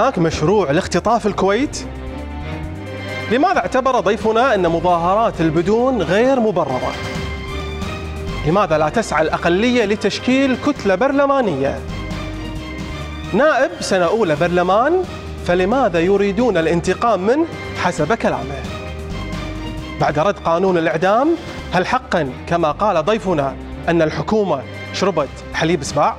هناك مشروع لاختطاف الكويت؟ لماذا اعتبر ضيفنا أن مظاهرات البدون غير مبررة؟ لماذا لا تسعى الأقلية لتشكيل كتلة برلمانية؟ نائب سنة أولى برلمان فلماذا يريدون الانتقام منه حسب كلامه بعد رد قانون الإعدام هل حقا كما قال ضيفنا أن الحكومة شربت حليب سباع؟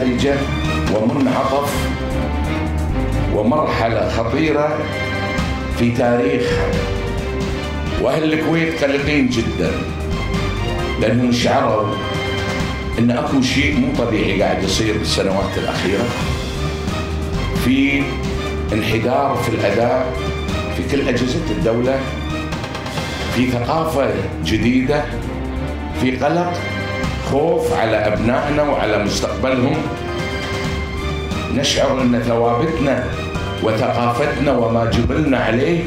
حرجة ومنعطف ومرحلة خطيرة في تاريخ وأهل الكويت قلقين جدا لأنهم شعروا أن أكو شيء مو طبيعي قاعد يصير بالسنوات الأخيرة في انحدار في الأداء في كل أجهزة الدولة في ثقافة جديدة في قلق خوف على أبنائنا وعلى مستقبلهم نشعر أن ثوابتنا وثقافتنا وما جبلنا عليه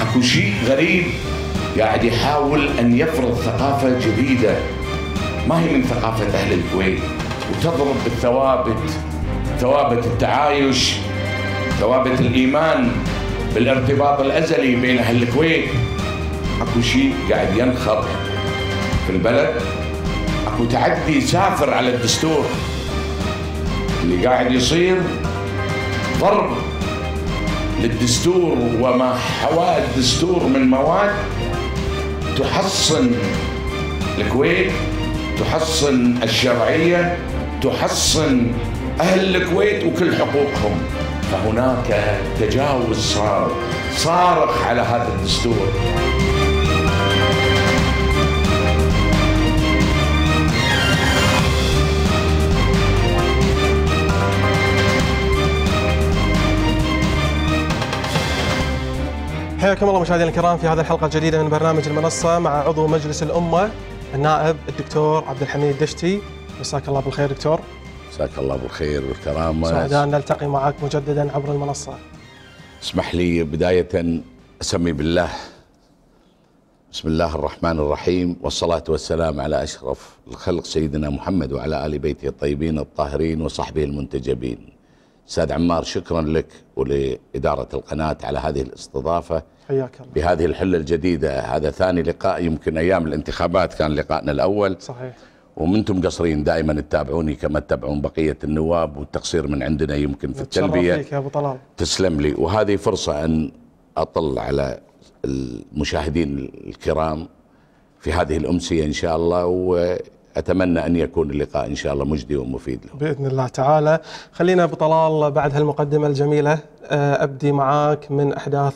اكو شيء غريب قاعد يحاول ان يفرض ثقافه جديده ما هي من ثقافه اهل الكويت وتضرب بالثوابت ثوابت التعايش ثوابت الايمان بالارتباط الازلي بين اهل الكويت اكو شيء قاعد ينخر في البلد متعدي سافر على الدستور اللي قاعد يصير ضرب للدستور وما حواه الدستور من مواد تحصن الكويت تحصن الشرعيه تحصن اهل الكويت وكل حقوقهم فهناك تجاوز صار صارخ على هذا الدستور حياكم الله مشاهدينا الكرام في هذه الحلقه الجديده من برنامج المنصه مع عضو مجلس الامه النائب الدكتور عبد الحميد دشتي مساك الله بالخير دكتور مساك الله بالخير والكرامه سعداء نلتقي معك مجددا عبر المنصه اسمح لي بدايه اسمي بالله بسم الله الرحمن الرحيم والصلاة والسلام على أشرف الخلق سيدنا محمد وعلى آل بيته الطيبين الطاهرين وصحبه المنتجبين استاذ عمار شكرا لك ولاداره القناه على هذه الاستضافه حياك الله بهذه الحله الجديده هذا ثاني لقاء يمكن ايام الانتخابات كان لقائنا الاول صحيح ومنتم قصرين دائما تتابعوني كما تتابعون بقيه النواب والتقصير من عندنا يمكن في التلبيه فيك يا ابو طلال تسلم لي وهذه فرصه ان اطل على المشاهدين الكرام في هذه الامسيه ان شاء الله و أتمنى أن يكون اللقاء إن شاء الله مجدي ومفيد له بإذن الله تعالى خلينا بطلال بعد هالمقدمة الجميلة آه، أبدي معاك من أحداث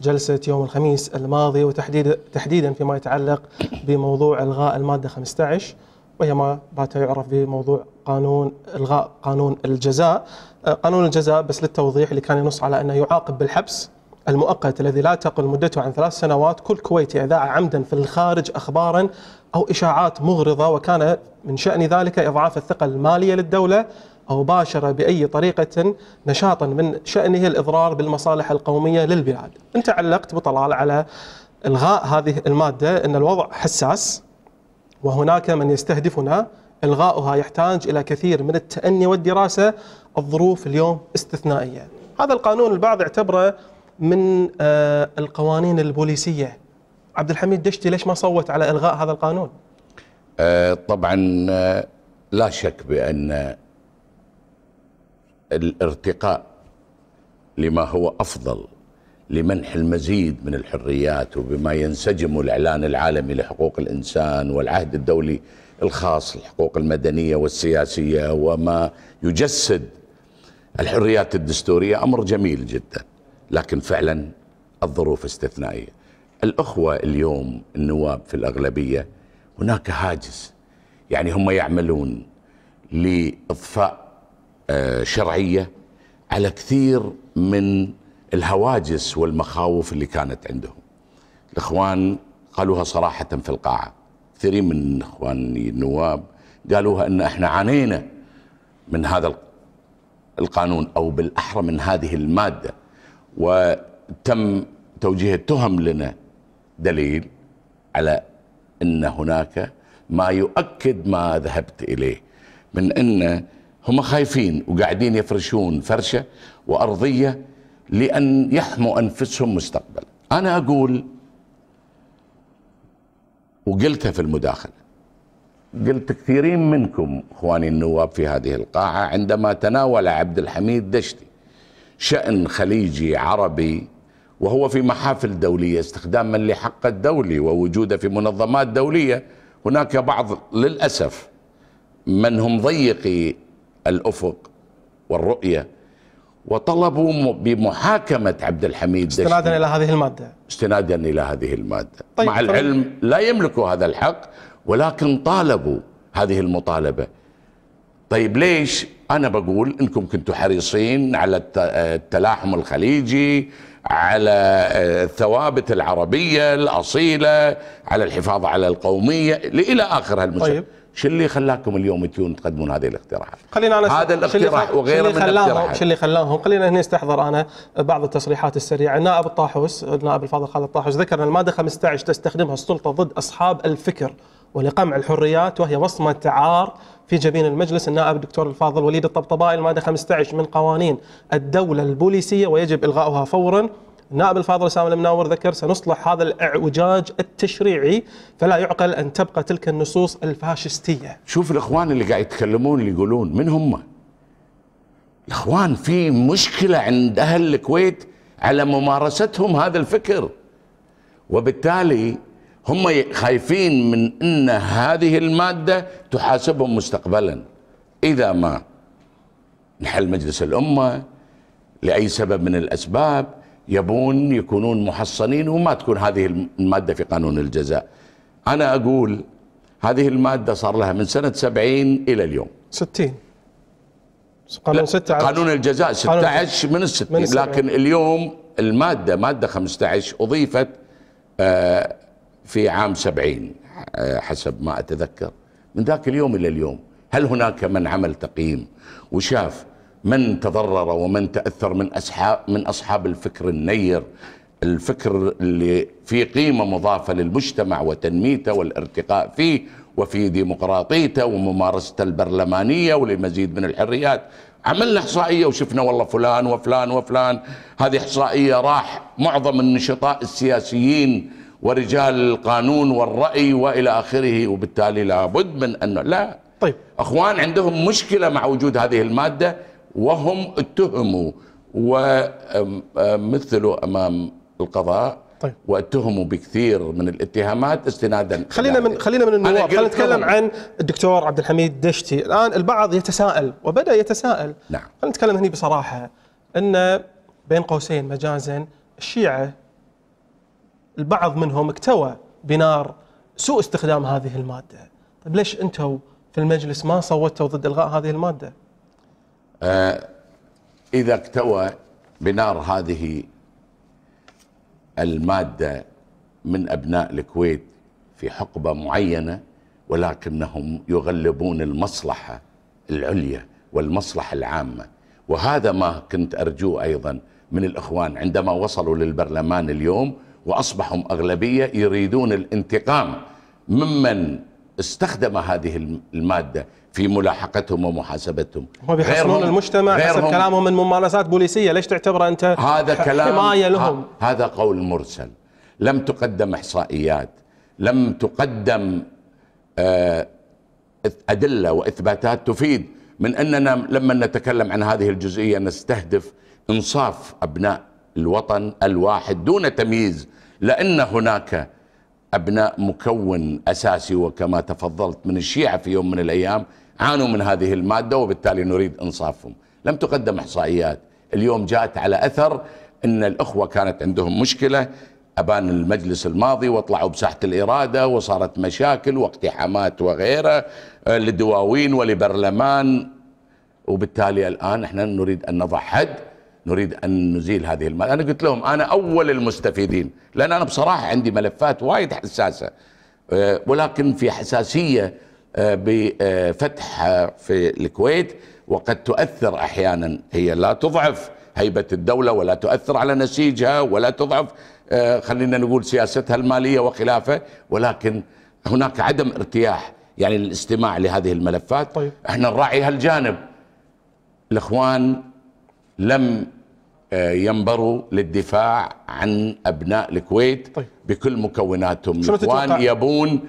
جلسة يوم الخميس الماضي وتحديدا تحديدا فيما يتعلق بموضوع إلغاء المادة 15 وهي ما بات يعرف بموضوع قانون إلغاء قانون الجزاء آه، قانون الجزاء بس للتوضيح اللي كان ينص على أنه يعاقب بالحبس المؤقت الذي لا تقل مدته عن ثلاث سنوات كل كويتي إذاع عمدا في الخارج أخبارا أو إشاعات مغرضة وكان من شأن ذلك إضعاف الثقة المالية للدولة أو باشر بأي طريقة نشاطا من شأنه الإضرار بالمصالح القومية للبلاد أنت علقت بطلال على إلغاء هذه المادة أن الوضع حساس وهناك من يستهدفنا إلغاؤها يحتاج إلى كثير من التأني والدراسة الظروف اليوم استثنائية هذا القانون البعض اعتبره من آه، القوانين البوليسيه عبد الحميد دشتي ليش ما صوت على الغاء هذا القانون آه، طبعا آه، لا شك بان الارتقاء لما هو افضل لمنح المزيد من الحريات وبما ينسجم الاعلان العالمي لحقوق الانسان والعهد الدولي الخاص للحقوق المدنيه والسياسيه وما يجسد الحريات الدستوريه امر جميل جدا. لكن فعلا الظروف استثنائية الأخوة اليوم النواب في الأغلبية هناك هاجس يعني هم يعملون لإضفاء آه، شرعية على كثير من الهواجس والمخاوف اللي كانت عندهم الإخوان قالوها صراحة في القاعة كثيرين من إخوان النواب قالوها أن إحنا عانينا من هذا القانون أو بالأحرى من هذه المادة وتم توجيه التهم لنا دليل على ان هناك ما يؤكد ما ذهبت اليه من ان هم خايفين وقاعدين يفرشون فرشه وارضيه لان يحموا انفسهم مستقبلا انا اقول وقلتها في المداخله قلت كثيرين منكم اخواني النواب في هذه القاعه عندما تناول عبد الحميد دشتي شأن خليجي عربي وهو في محافل دولية استخداما لحق الدولي ووجوده في منظمات دولية هناك بعض للأسف من هم ضيقي الأفق والرؤية وطلبوا بمحاكمة عبد الحميد استنادا إلى هذه المادة استنادا إلى هذه المادة طيب مع فرق. العلم لا يملكوا هذا الحق ولكن طالبوا هذه المطالبة طيب ليش انا بقول انكم كنتوا حريصين على التلاحم الخليجي على آه، الثوابت العربيه الاصيله على الحفاظ على القوميه الى اخر هالمسألة طيب. شو اللي خلاكم اليوم تجون تقدمون هذه الاقتراحات؟ خلينا أنا هذا الاقتراح وغيره من الاقتراحات شو اللي خلاهم؟ خلينا هنا استحضر انا بعض التصريحات السريعه، النائب الطاحوس النائب الفاضل خالد الطاحوس ذكر ان الماده 15 تستخدمها السلطه ضد اصحاب الفكر ولقمع الحريات وهي وصمه عار في جبين المجلس النائب الدكتور الفاضل وليد الطبطبائي الماده 15 من قوانين الدوله البوليسيه ويجب الغاؤها فورا النائب الفاضل اسامه المناور ذكر سنصلح هذا الاعوجاج التشريعي فلا يعقل ان تبقى تلك النصوص الفاشستيه. شوف الاخوان اللي قاعد يتكلمون اللي يقولون من هم؟ الاخوان في مشكله عند اهل الكويت على ممارستهم هذا الفكر وبالتالي هم خايفين من أن هذه المادة تحاسبهم مستقبلا إذا ما نحل مجلس الأمة لأي سبب من الأسباب يبون يكونون محصنين وما تكون هذه المادة في قانون الجزاء أنا أقول هذه المادة صار لها من سنة 70 إلى اليوم 60 قانون 16 قانون الجزاء 16 من الستين لكن اليوم المادة مادة 15 أضيفت آه في عام سبعين آه، حسب ما أتذكر من ذاك اليوم إلى اليوم هل هناك من عمل تقييم وشاف من تضرر ومن تأثر من أصحاب, من أصحاب الفكر النير الفكر اللي في قيمة مضافة للمجتمع وتنميته والارتقاء فيه وفي ديمقراطيته وممارسته البرلمانية ولمزيد من الحريات عملنا إحصائية وشفنا والله فلان وفلان وفلان هذه إحصائية راح معظم النشطاء السياسيين ورجال القانون والرأي وإلى آخره وبالتالي لابد من أنه لا طيب أخوان عندهم مشكلة مع وجود هذه المادة وهم اتهموا ومثلوا أمام القضاء طيب. واتهموا بكثير من الاتهامات استنادا خلينا من خلينا من النواب خلينا نتكلم عن الدكتور عبد الحميد دشتي الان البعض يتساءل وبدا يتساءل نعم خلينا نتكلم هنا بصراحه ان بين قوسين مجازا الشيعه البعض منهم اكتوى بنار سوء استخدام هذه المادة طيب ليش أنتوا في المجلس ما صوتوا ضد إلغاء هذه المادة آه إذا اكتوى بنار هذه المادة من أبناء الكويت في حقبة معينة ولكنهم يغلبون المصلحة العليا والمصلحة العامة وهذا ما كنت أرجوه أيضا من الإخوان عندما وصلوا للبرلمان اليوم وأصبحوا أغلبية يريدون الانتقام ممن استخدم هذه المادة في ملاحقتهم ومحاسبتهم هو بيحصلون المجتمع حسب كلامهم من ممارسات بوليسية ليش تعتبره أنت هذا كلام حماية لهم هذا قول مرسل لم تقدم إحصائيات لم تقدم آه، أدلة وإثباتات تفيد من أننا لما نتكلم عن هذه الجزئية نستهدف إنصاف أبناء الوطن الواحد دون تمييز لأن هناك أبناء مكون أساسي وكما تفضلت من الشيعة في يوم من الأيام عانوا من هذه المادة وبالتالي نريد إنصافهم لم تقدم إحصائيات اليوم جاءت على أثر أن الأخوة كانت عندهم مشكلة أبان المجلس الماضي وطلعوا بساحة الإرادة وصارت مشاكل واقتحامات وغيره آه، لدواوين ولبرلمان وبالتالي الآن احنا نريد أن نضع حد نريد ان نزيل هذه المال انا قلت لهم انا اول المستفيدين لان انا بصراحه عندي ملفات وايد حساسه آه، ولكن في حساسيه آه، بفتح آه، في الكويت وقد تؤثر احيانا هي لا تضعف هيبه الدوله ولا تؤثر على نسيجها ولا تضعف خلينا نقول سياستها الماليه وخلافه ولكن هناك عدم ارتياح يعني للاستماع لهذه الملفات طيب. احنا نراعي هالجانب الاخوان لم آه، ينبروا للدفاع عن أبناء الكويت طيب. بكل مكوناتهم الإخوان يبون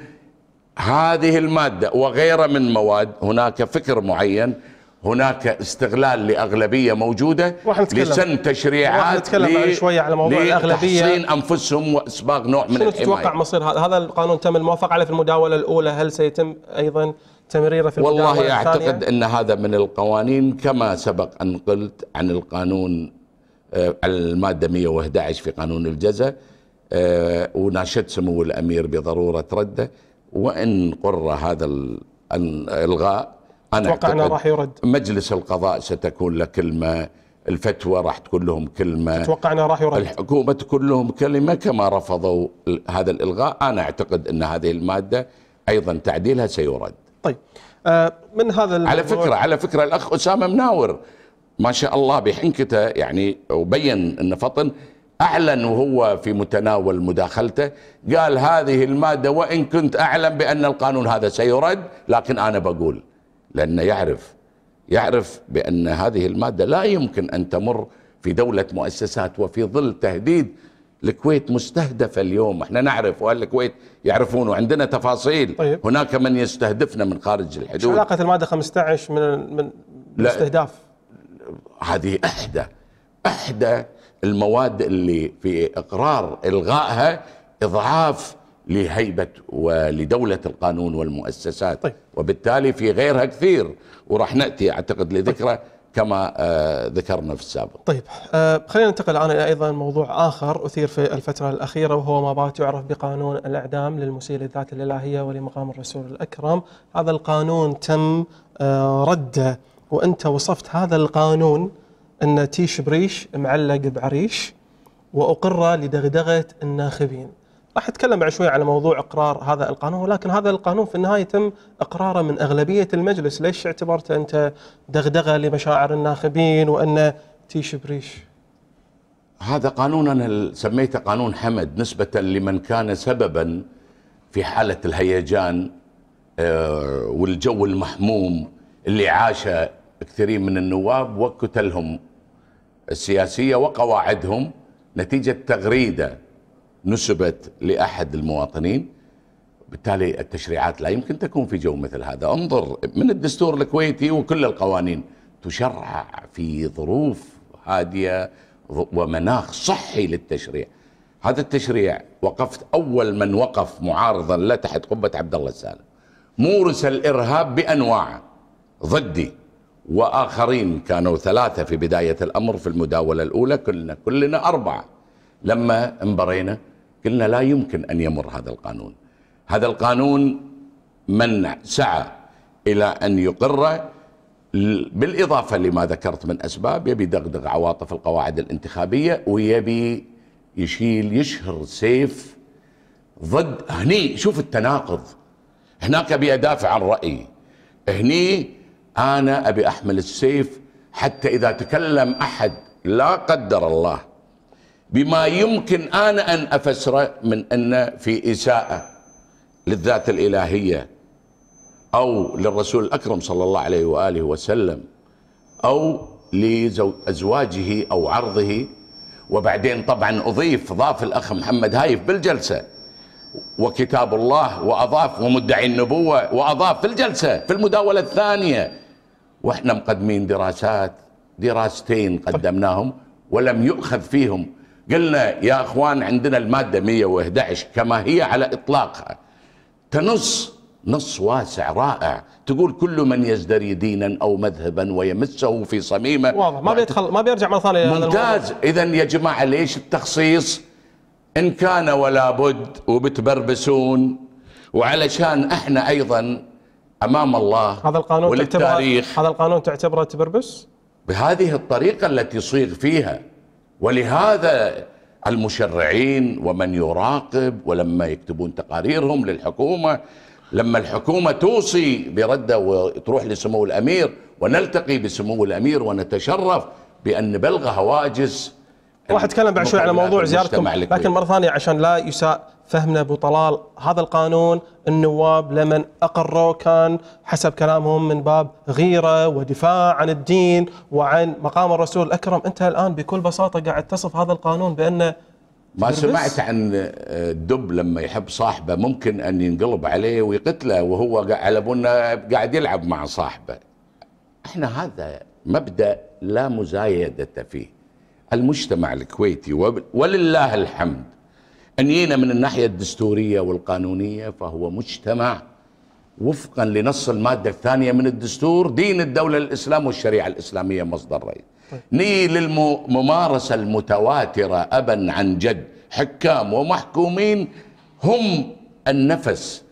هذه المادة وغيرها من مواد هناك فكر معين هناك استغلال لأغلبية موجودة لسن تشريعات نتكلم شوية على موضوع الأغلبية لتحصين أنفسهم وإسباغ نوع من الحماية شنو تتوقع مصير هذا القانون تم الموافقة عليه في المداولة الأولى هل سيتم أيضا تمريره في والله اعتقد ان هذا من القوانين كما سبق ان قلت عن القانون آه، الماده 111 في قانون الجزاء آه، وناشدت سمو الامير بضروره رده وان قر هذا الالغاء انا اتوقع انه راح يرد مجلس القضاء ستكون له كلمه الفتوى راح تكون لهم كلمه اتوقع انه راح يرد الحكومه تكون لهم كلمه كما رفضوا هذا الالغاء انا اعتقد ان هذه الماده ايضا تعديلها سيرد آه، من هذا على فكره على فكره الاخ اسامه مناور ما شاء الله بحنكته يعني وبين ان فطن اعلن وهو في متناول مداخلته قال هذه الماده وان كنت اعلم بان القانون هذا سيرد لكن انا بقول لانه يعرف يعرف بان هذه الماده لا يمكن ان تمر في دوله مؤسسات وفي ظل تهديد الكويت مستهدفة اليوم احنا نعرف وأهل الكويت يعرفون وعندنا تفاصيل طيب. هناك من يستهدفنا من خارج الحدود شو علاقة المادة 15 من من الاستهداف هذه إحدى إحدى المواد اللي في إقرار إلغائها إضعاف لهيبة ولدولة القانون والمؤسسات طيب. وبالتالي في غيرها كثير وراح نأتي أعتقد لذكرى طيب. كما آه، ذكرنا في السابق. طيب آه، خلينا ننتقل الان الى ايضا موضوع اخر اثير في الفتره الاخيره وهو ما بات يعرف بقانون الاعدام للمسيء للذات الالهيه ولمقام الرسول الاكرم، هذا القانون تم آه، رده وانت وصفت هذا القانون ان تيش بريش معلق بعريش واقر لدغدغه الناخبين. راح اتكلم بعد شوي على موضوع اقرار هذا القانون ولكن هذا القانون في النهايه تم اقراره من اغلبيه المجلس ليش اعتبرته انت دغدغه لمشاعر الناخبين وانه تيش بريش هذا قانون انا سميته قانون حمد نسبه لمن كان سببا في حاله الهيجان آه، والجو المحموم اللي عاشه كثيرين من النواب وكتلهم السياسيه وقواعدهم نتيجه تغريده نسبت لأحد المواطنين بالتالي التشريعات لا يمكن تكون في جو مثل هذا انظر من الدستور الكويتي وكل القوانين تشرع في ظروف هادية ومناخ صحي للتشريع هذا التشريع وقفت أول من وقف معارضا له تحت قبة عبد الله السالم مورس الإرهاب بأنواعه ضدي وآخرين كانوا ثلاثة في بداية الأمر في المداولة الأولى كلنا كلنا أربعة لما انبرينا قلنا لا يمكن أن يمر هذا القانون هذا القانون من سعى إلى أن يقر بالإضافة لما ذكرت من أسباب يبي دغدغ عواطف القواعد الانتخابية ويبي يشيل يشهر سيف ضد هني شوف التناقض هناك أبي أدافع عن رأيي هني أنا أبي أحمل السيف حتى إذا تكلم أحد لا قدر الله بما يمكن أنا أن أفسره من أن في إساءة للذات الإلهية أو للرسول الأكرم صلى الله عليه وآله وسلم أو لأزواجه أو عرضه وبعدين طبعا أضيف ضاف الأخ محمد هايف بالجلسة وكتاب الله وأضاف ومدعي النبوة وأضاف في الجلسة في المداولة الثانية وإحنا مقدمين دراسات دراستين قدمناهم ولم يؤخذ فيهم قلنا يا اخوان عندنا الماده 111 كما هي على اطلاقها تنص نص واسع رائع تقول كل من يزدري دينا او مذهبا ويمسه في صميمه واضح ما بيدخل ما بيرجع مره ثانيه ممتاز اذا يا جماعه ليش التخصيص؟ ان كان ولا بد وبتبربسون وعلشان احنا ايضا امام الله هذا القانون تعتبر هذا القانون تعتبره تبربس؟ بهذه الطريقه التي صيغ فيها ولهذا المشرعين ومن يراقب ولما يكتبون تقاريرهم للحكومة لما الحكومة توصي بردة وتروح لسمو الأمير ونلتقي بسمو الأمير ونتشرف بأن نبلغ هواجس راح اتكلم بعد شوي على موضوع زيارتكم لكن مره ثانيه عشان لا يساء فهمنا ابو طلال هذا القانون النواب لمن اقروه كان حسب كلامهم من باب غيره ودفاع عن الدين وعن مقام الرسول الاكرم، انت الان بكل بساطه قاعد تصف هذا القانون بانه ما سمعت عن الدب آه، لما يحب صاحبه ممكن ان ينقلب عليه ويقتله وهو على بنا قاعد يلعب مع صاحبه. احنا هذا مبدا لا مزايده فيه. المجتمع الكويتي ولله الحمد أن جينا من الناحية الدستورية والقانونية فهو مجتمع وفقا لنص المادة الثانية من الدستور دين الدولة الإسلام والشريعة الإسلامية مصدر رأي طيب. ني للممارسة المتواترة أبا عن جد حكام ومحكومين هم النفس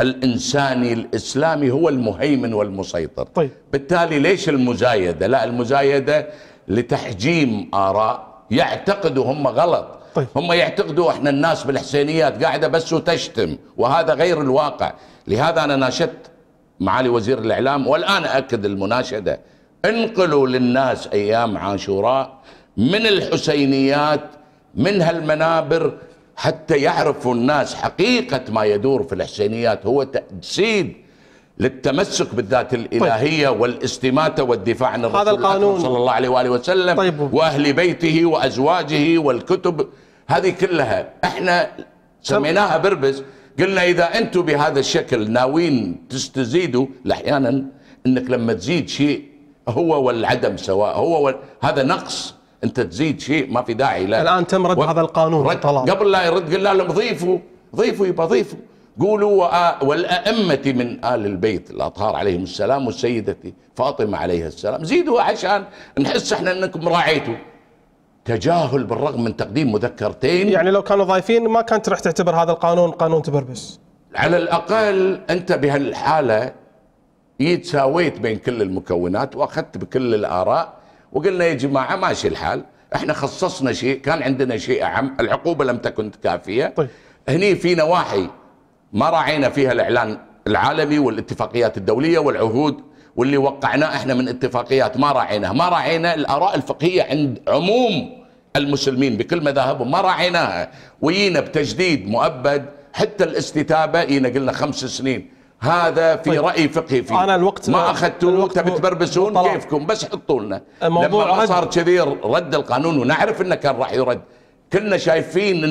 الإنساني الإسلامي هو المهيمن والمسيطر طيب. بالتالي ليش المزايدة لا المزايدة لتحجيم آراء يعتقدوا هم غلط طيب. هم يعتقدوا احنا الناس بالحسينيات قاعده بس وتشتم وهذا غير الواقع لهذا انا ناشدت معالي وزير الاعلام والان اكد المناشده انقلوا للناس ايام عاشوراء من الحسينيات من هالمنابر حتى يعرفوا الناس حقيقه ما يدور في الحسينيات هو تجسيد للتمسك بالذات طيب. الإلهية طيب. والاستماتة والدفاع عن الرسول هذا القانون صلى الله عليه وآله وسلم طيب. وأهل بيته وأزواجه والكتب هذه كلها احنا سميناها بربز قلنا إذا أنتم بهذا الشكل ناويين تستزيدوا أحيانا أنك لما تزيد شيء هو والعدم سواء هو وال... هذا نقص أنت تزيد شيء ما في داعي له الآن تم رد و... هذا القانون رد... قبل لا يرد قلنا لهم ضيفوا ضيفوا يبقى ضيفوا قولوا والأئمة من آل البيت الأطهار عليهم السلام والسيدة فاطمة عليها السلام زيدوا عشان نحس احنا انكم راعيتوا تجاهل بالرغم من تقديم مذكرتين يعني لو كانوا ضايفين ما كانت راح تعتبر هذا القانون قانون تبربس على الأقل أنت بهالحالة جيت ساويت بين كل المكونات وأخذت بكل الآراء وقلنا يا جماعة ماشي الحال احنا خصصنا شيء كان عندنا شيء أعم العقوبة لم تكن كافية طيب. هني في نواحي ما راعينا فيها الإعلان العالمي والاتفاقيات الدولية والعهود واللي وقعناه احنا من اتفاقيات ما راعيناها ما راعينا الآراء الفقهية عند عموم المسلمين بكل مذاهبهم ما راعيناها وجينا بتجديد مؤبد حتى الاستتابة جينا قلنا خمس سنين هذا في طيب. راي فقهي فيه انا الوقت ما اخذتوه تبي تبربسون كيفكم بس حطوا لنا لما صار كذي رد القانون ونعرف انه كان راح يرد كنا شايفين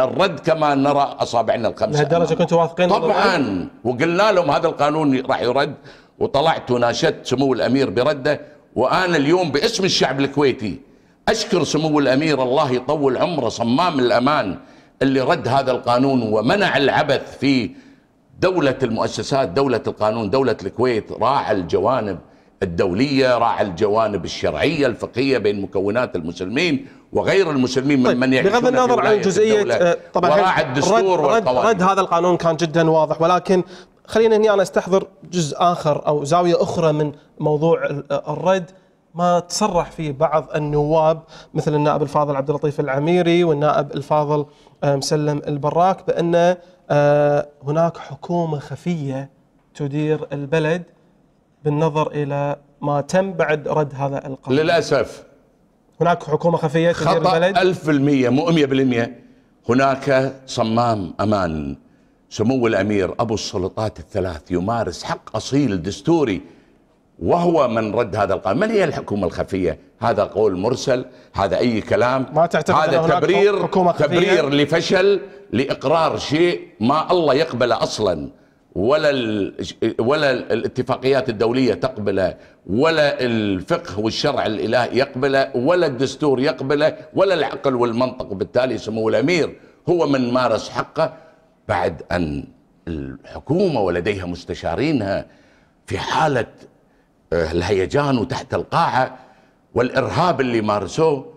الرد كما نرى اصابعنا الخمسه لهالدرجه كنتوا واثقين طبعا وقلنا لهم هذا القانون راح يرد وطلعت وناشدت سمو الامير برده وانا اليوم باسم الشعب الكويتي اشكر سمو الامير الله يطول عمره صمام الامان اللي رد هذا القانون ومنع العبث في دولة المؤسسات دولة القانون دولة الكويت راعى الجوانب الدولية راعى الجوانب الشرعية الفقهية بين مكونات المسلمين وغير المسلمين طيب ممن بغض النظر عن جزئية آه، طبعا وراعى الدستور رد, رد, رد هذا القانون كان جدا واضح ولكن خلينا هنا أنا أستحضر جزء آخر أو زاوية أخرى من موضوع آه، الرد ما تصرح فيه بعض النواب مثل النائب الفاضل عبد اللطيف العميري والنائب الفاضل آه، مسلم البراك بأن هناك حكومة خفية تدير البلد بالنظر الى ما تم بعد رد هذا القرار للاسف هناك حكومه خفيه خطا البلد 1000% مو 100% هناك صمام امان سمو الامير ابو السلطات الثلاث يمارس حق اصيل دستوري وهو من رد هذا القانون من هي الحكومة الخفية هذا قول مرسل هذا أي كلام ما تعتقد هذا تبرير حكومة خفية؟ تبرير لفشل لإقرار شيء ما الله يقبله أصلا ولا ولا الاتفاقيات الدوليه تقبله ولا الفقه والشرع الالهي يقبله ولا الدستور يقبله ولا العقل والمنطق بالتالي سمو الامير هو من مارس حقه بعد ان الحكومه ولديها مستشارينها في حاله آه، الهيجان وتحت القاعه والارهاب اللي مارسوه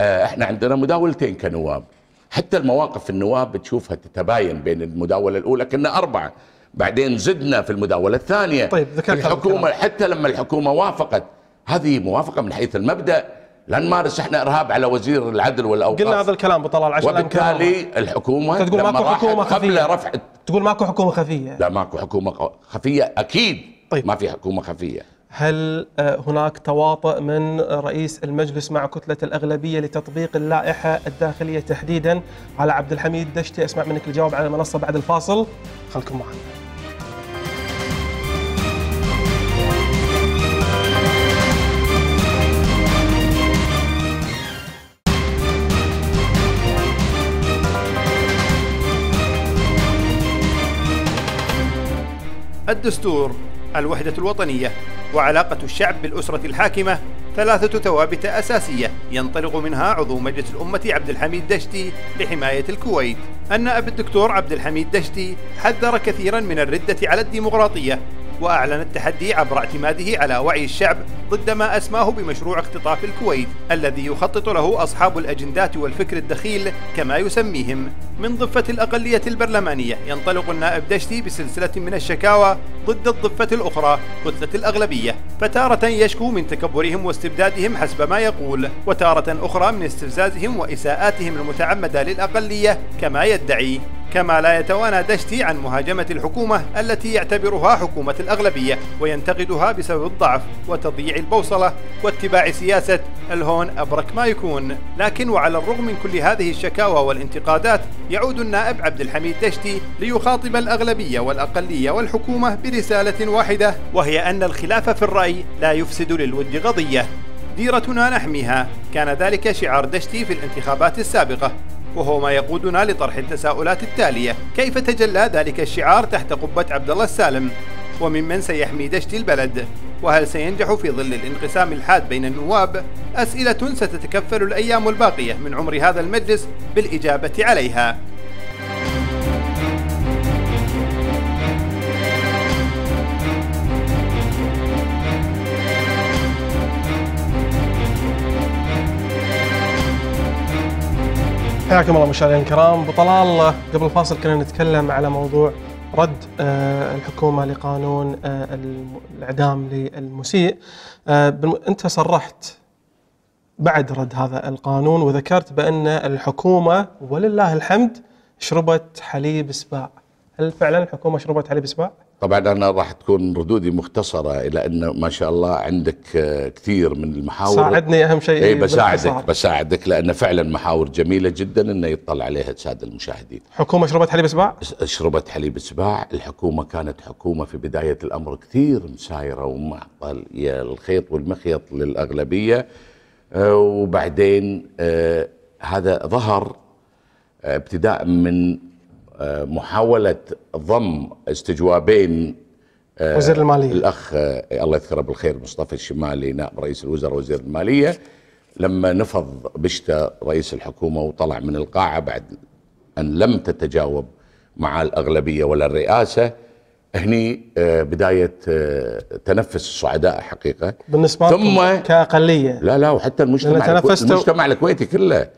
آه، احنا عندنا مداولتين كنواب حتى المواقف النواب بتشوفها تتباين بين المداولة الأولى كنا أربعة بعدين زدنا في المداولة الثانية طيب ذكرت الحكومة حتى لما الحكومة وافقت هذه موافقة من حيث المبدأ لا نمارس احنا ارهاب على وزير العدل والاوقاف قلنا هذا الكلام بطلال عشان وبالتالي الحكومه تقول ماكو حكومه خفيه قبل رفع تقول ماكو حكومه خفيه لا ماكو حكومه خفيه اكيد طيب. ما في حكومه خفيه هل آه، هناك تواطؤ من رئيس المجلس مع كتلة الأغلبية لتطبيق اللائحة الداخلية تحديدا على عبد الحميد دشتي أسمع منك الجواب على المنصة بعد الفاصل خلكم معنا الدستور الوحدة الوطنية وعلاقة الشعب بالأسرة الحاكمة ثلاثة ثوابت أساسية ينطلق منها عضو مجلس الأمة عبد الحميد دشتي لحماية الكويت أن أبي الدكتور عبد الحميد دشتي حذر كثيرا من الردة على الديمقراطية وأعلن التحدي عبر اعتماده على وعي الشعب ضد ما أسماه بمشروع اختطاف الكويت الذي يخطط له أصحاب الأجندات والفكر الدخيل كما يسميهم من ضفة الأقلية البرلمانية ينطلق النائب دشتي بسلسلة من الشكاوى ضد الضفة الأخرى كتلة الأغلبية فتارة يشكو من تكبرهم واستبدادهم حسب ما يقول وتارة أخرى من استفزازهم وإساءاتهم المتعمدة للأقلية كما يدعي كما لا يتوانى دشتي عن مهاجمة الحكومة التي يعتبرها حكومة الأقلية الأغلبية وينتقدها بسبب الضعف وتضييع البوصلة واتباع سياسة الهون أبرك ما يكون لكن وعلى الرغم من كل هذه الشكاوى والانتقادات يعود النائب عبد الحميد دشتي ليخاطب الأغلبية والأقلية والحكومة برسالة واحدة وهي أن الخلاف في الرأي لا يفسد للود قضية ديرتنا نحميها كان ذلك شعار دشتي في الانتخابات السابقة وهو ما يقودنا لطرح التساؤلات التالية كيف تجلى ذلك الشعار تحت قبة عبد الله السالم وممن سيحمي دشت البلد وهل سينجح في ظل الانقسام الحاد بين النواب أسئلة ستتكفل الأيام الباقية من عمر هذا المجلس بالإجابة عليها حياكم الله مشاهدينا الكرام بطلال قبل الفاصل كنا نتكلم على موضوع رد آه، الحكومة لقانون آه، الإعدام للمسيء آه، أنت صرحت بعد رد هذا القانون وذكرت بأن الحكومة ولله الحمد شربت حليب سباع هل فعلا الحكومة شربت حليب سباع؟ طبعا انا راح تكون ردودي مختصره الى انه ما شاء الله عندك آه، كثير من المحاور ساعدني اهم شيء اي إيه، بساعدك بساعدك لان فعلا محاور جميله جدا انه يطلع عليها الساده المشاهدين. حكومه شربت حليب سباع؟ شربت حليب سباع، الحكومه كانت حكومه في بدايه الامر كثير مسايره يا الخيط والمخيط للاغلبيه آه، وبعدين آه، هذا ظهر ابتداء من محاولة ضم استجوابين آه، وزير المالية الأخ آه، الله يذكره بالخير مصطفى الشمالي نائب رئيس الوزراء وزير المالية لما نفض بشتى رئيس الحكومة وطلع من القاعة بعد أن لم تتجاوب مع الأغلبية ولا الرئاسة هني آه، بداية تنفس الصعداء حقيقة بالنسبة ثم كأقلية لا لا وحتى المجتمع المجتمع الكويتي كله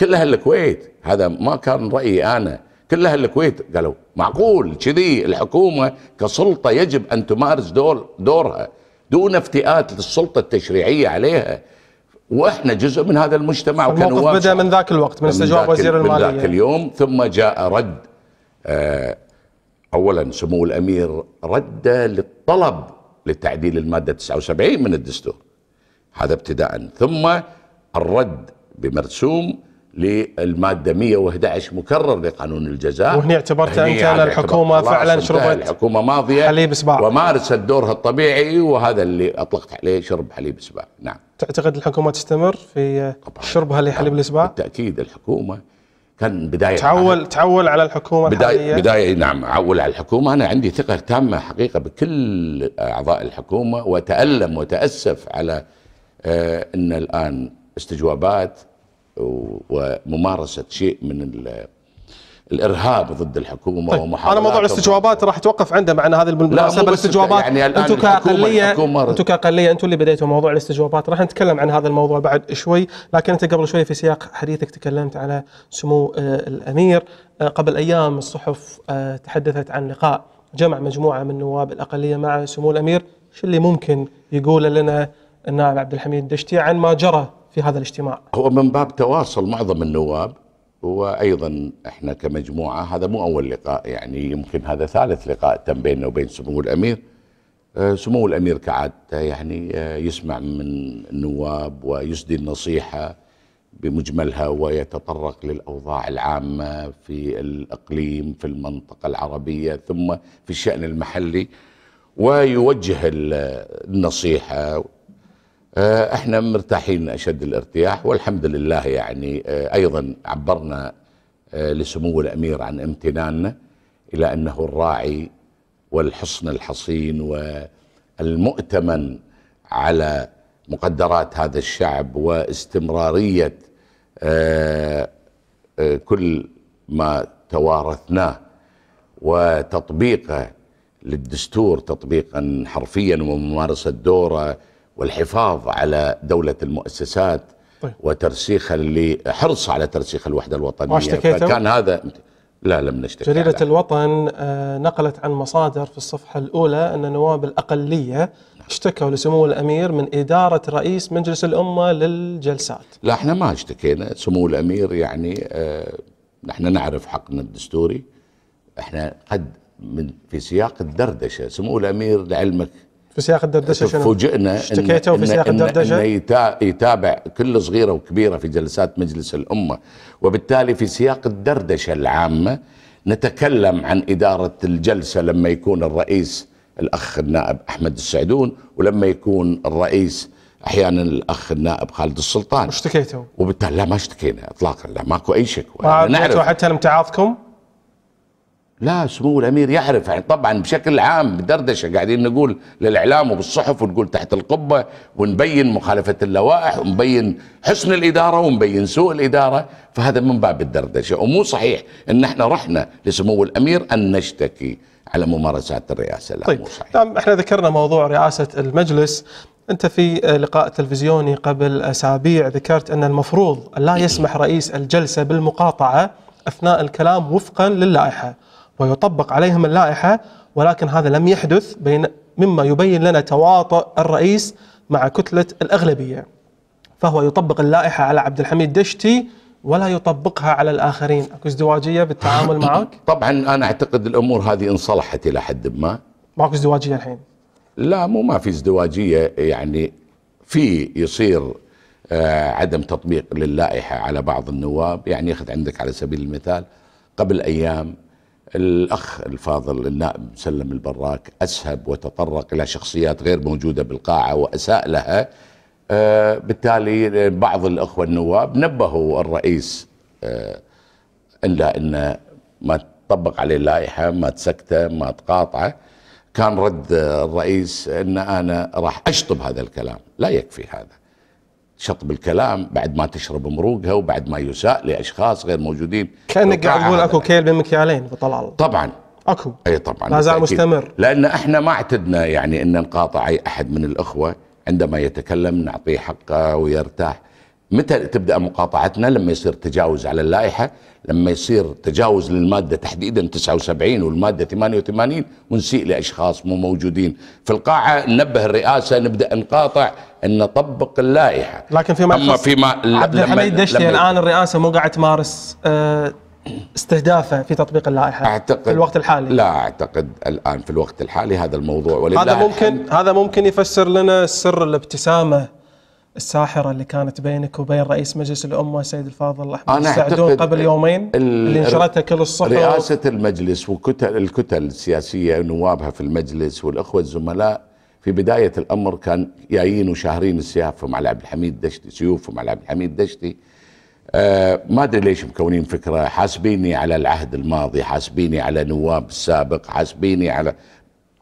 كلها الكويت هذا ما كان رأيي أنا كل أهل الكويت قالوا معقول كذي الحكومة كسلطة يجب أن تمارس دور دورها دون افتئات للسلطة التشريعية عليها واحنا جزء من هذا المجتمع وكان بدا من ذاك الوقت من استجواب وزير الماليه من ذاك اليوم ثم جاء رد آه اولا سمو الامير رد للطلب لتعديل الماده 79 من الدستور هذا ابتداء ثم الرد بمرسوم للمادة 111 مكرر لقانون الجزاء وهنا اعتبرت أنت يعني أن الحكومة فعلا شربت الحكومة ماضية حليب سباع ومارست دورها الطبيعي وهذا اللي أطلقت عليه شرب حليب سباع نعم تعتقد الحكومة تستمر في طبعا شربها لحليب السباع؟ نعم. بالتأكيد الحكومة كان بداية تعول عهد. تعول على الحكومة بداية الحالية بداية نعم عول على الحكومة أنا عندي ثقة تامة حقيقة بكل أعضاء الحكومة وتألم وتأسف على آه، أن الآن استجوابات وممارسه شيء من الارهاب ضد الحكومه طيب ومحاولات انا موضوع الاستجوابات راح اتوقف عنده مع هذه المناسبه الاستجوابات يعني انتم كاقليه انتم كاقليه انتم اللي بديتوا موضوع الاستجوابات راح نتكلم عن هذا الموضوع بعد شوي لكن انت قبل شوي في سياق حديثك تكلمت على سمو آه، الامير آه، قبل ايام الصحف آه، تحدثت عن لقاء جمع مجموعه من نواب الاقليه مع سمو الامير شو اللي ممكن يقول لنا النائب عبد الحميد الدشتي عن ما جرى في هذا الاجتماع هو من باب تواصل معظم النواب وايضا احنا كمجموعه هذا مو اول لقاء يعني يمكن هذا ثالث لقاء تم بيننا وبين سمو الامير آه، سمو الامير كعادته يعني آه، يسمع من النواب ويسدي النصيحه بمجملها ويتطرق للاوضاع العامه في الاقليم في المنطقه العربيه ثم في الشان المحلي ويوجه النصيحه آه، احنا مرتاحين اشد الارتياح والحمد لله يعني آه، ايضا عبرنا آه، لسمو الامير عن امتناننا الى انه الراعي والحصن الحصين والمؤتمن على مقدرات هذا الشعب واستمراريه كل ما توارثناه وتطبيقه للدستور تطبيقا حرفيا وممارسه دوره والحفاظ على دولة المؤسسات طيب. وترسيخها لحرص على ترسيخ الوحدة الوطنية فكان هذا لا لم نشتكي جريدة على. الوطن آه، نقلت عن مصادر في الصفحة الأولى أن نواب الأقلية اشتكوا لسمو الأمير من إدارة رئيس مجلس الأمة للجلسات لا احنا ما اشتكينا سمو الأمير يعني آه، نحن نعرف حقنا الدستوري احنا قد من في سياق الدردشة سمو الأمير لعلمك في سياق الدردشه شنو؟ فوجئنا اشتكيتوا في سياق الدردشه؟ انه يتابع كل صغيره وكبيره في جلسات مجلس الامه وبالتالي في سياق الدردشه العامه نتكلم عن اداره الجلسه لما يكون الرئيس الاخ النائب احمد السعدون ولما يكون الرئيس احيانا الاخ النائب خالد السلطان اشتكيتوا وبالتالي لا ما اشتكينا اطلاقا لا ماكو اي شكوى ما نعرف حتى لامتعاضكم لا سمو الامير يعرف يعني طبعا بشكل عام بدردشه قاعدين نقول للاعلام وبالصحف ونقول تحت القبه ونبين مخالفه اللوائح ونبين حسن الاداره ونبين سوء الاداره فهذا من باب الدردشه ومو صحيح ان احنا رحنا لسمو الامير ان نشتكي على ممارسات الرئاسه لا طيب. مو صحيح نعم احنا ذكرنا موضوع رئاسه المجلس أنت في لقاء تلفزيوني قبل أسابيع ذكرت أن المفروض لا يسمح رئيس الجلسة بالمقاطعة أثناء الكلام وفقا للائحة ويطبق عليهم اللائحة ولكن هذا لم يحدث بين مما يبين لنا تواطؤ الرئيس مع كتلة الأغلبية فهو يطبق اللائحة على عبد الحميد دشتي ولا يطبقها على الآخرين أكو ازدواجية بالتعامل معك؟ طبعا أنا أعتقد الأمور هذه انصلحت إلى حد ما ماكو ازدواجية الحين؟ لا مو ما في ازدواجية يعني في يصير آه عدم تطبيق للائحة على بعض النواب يعني ياخذ عندك على سبيل المثال قبل أيام الأخ الفاضل النائب مسلم البراك أسهب وتطرق إلى شخصيات غير موجودة بالقاعة وأساء لها أه بالتالي آه، بعض الأخوة النواب نبهوا الرئيس أه إلا أن ما تطبق عليه اللائحة ما تسكته ما تقاطعه كان رد الرئيس أن أنا راح أشطب هذا الكلام لا يكفي هذا شطب الكلام بعد ما تشرب مروقها وبعد ما يساء لاشخاص غير موجودين كانك قاعد تقول اكو كيل بمكيالين بطلال طبعا اكو اي طبعا لا زال مستمر لان احنا ما اعتدنا يعني ان نقاطع اي احد من الاخوه عندما يتكلم نعطيه حقه ويرتاح متى تبدا مقاطعتنا لما يصير تجاوز على اللائحه لما يصير تجاوز للماده تحديدا 79 والماده 88 ونسيء لاشخاص مو موجودين في القاعه ننبه الرئاسه نبدا نقاطع ان نطبق اللائحه لكن فيما اما فيما عبد الحميد دشتي الان الرئاسه مو قاعد تمارس آه، استهدافه في تطبيق اللائحه أعتقد في الوقت الحالي لا اعتقد الان في الوقت الحالي هذا الموضوع ولله هذا ممكن هذا ممكن يفسر لنا سر الابتسامه الساحره اللي كانت بينك وبين رئيس مجلس الامه سيد الفاضل احمد السعدون قبل يومين اللي نشرتها كل الصحف رئاسه المجلس وكتل الكتل السياسيه نوابها في المجلس والاخوه الزملاء في بدايه الامر كان جايين وشاهرين سيافهم على عبد الحميد دشتي سيوفهم على عبد الحميد دشتي آه ما ادري ليش مكونين فكره حاسبيني على العهد الماضي حاسبيني على نواب السابق حاسبيني على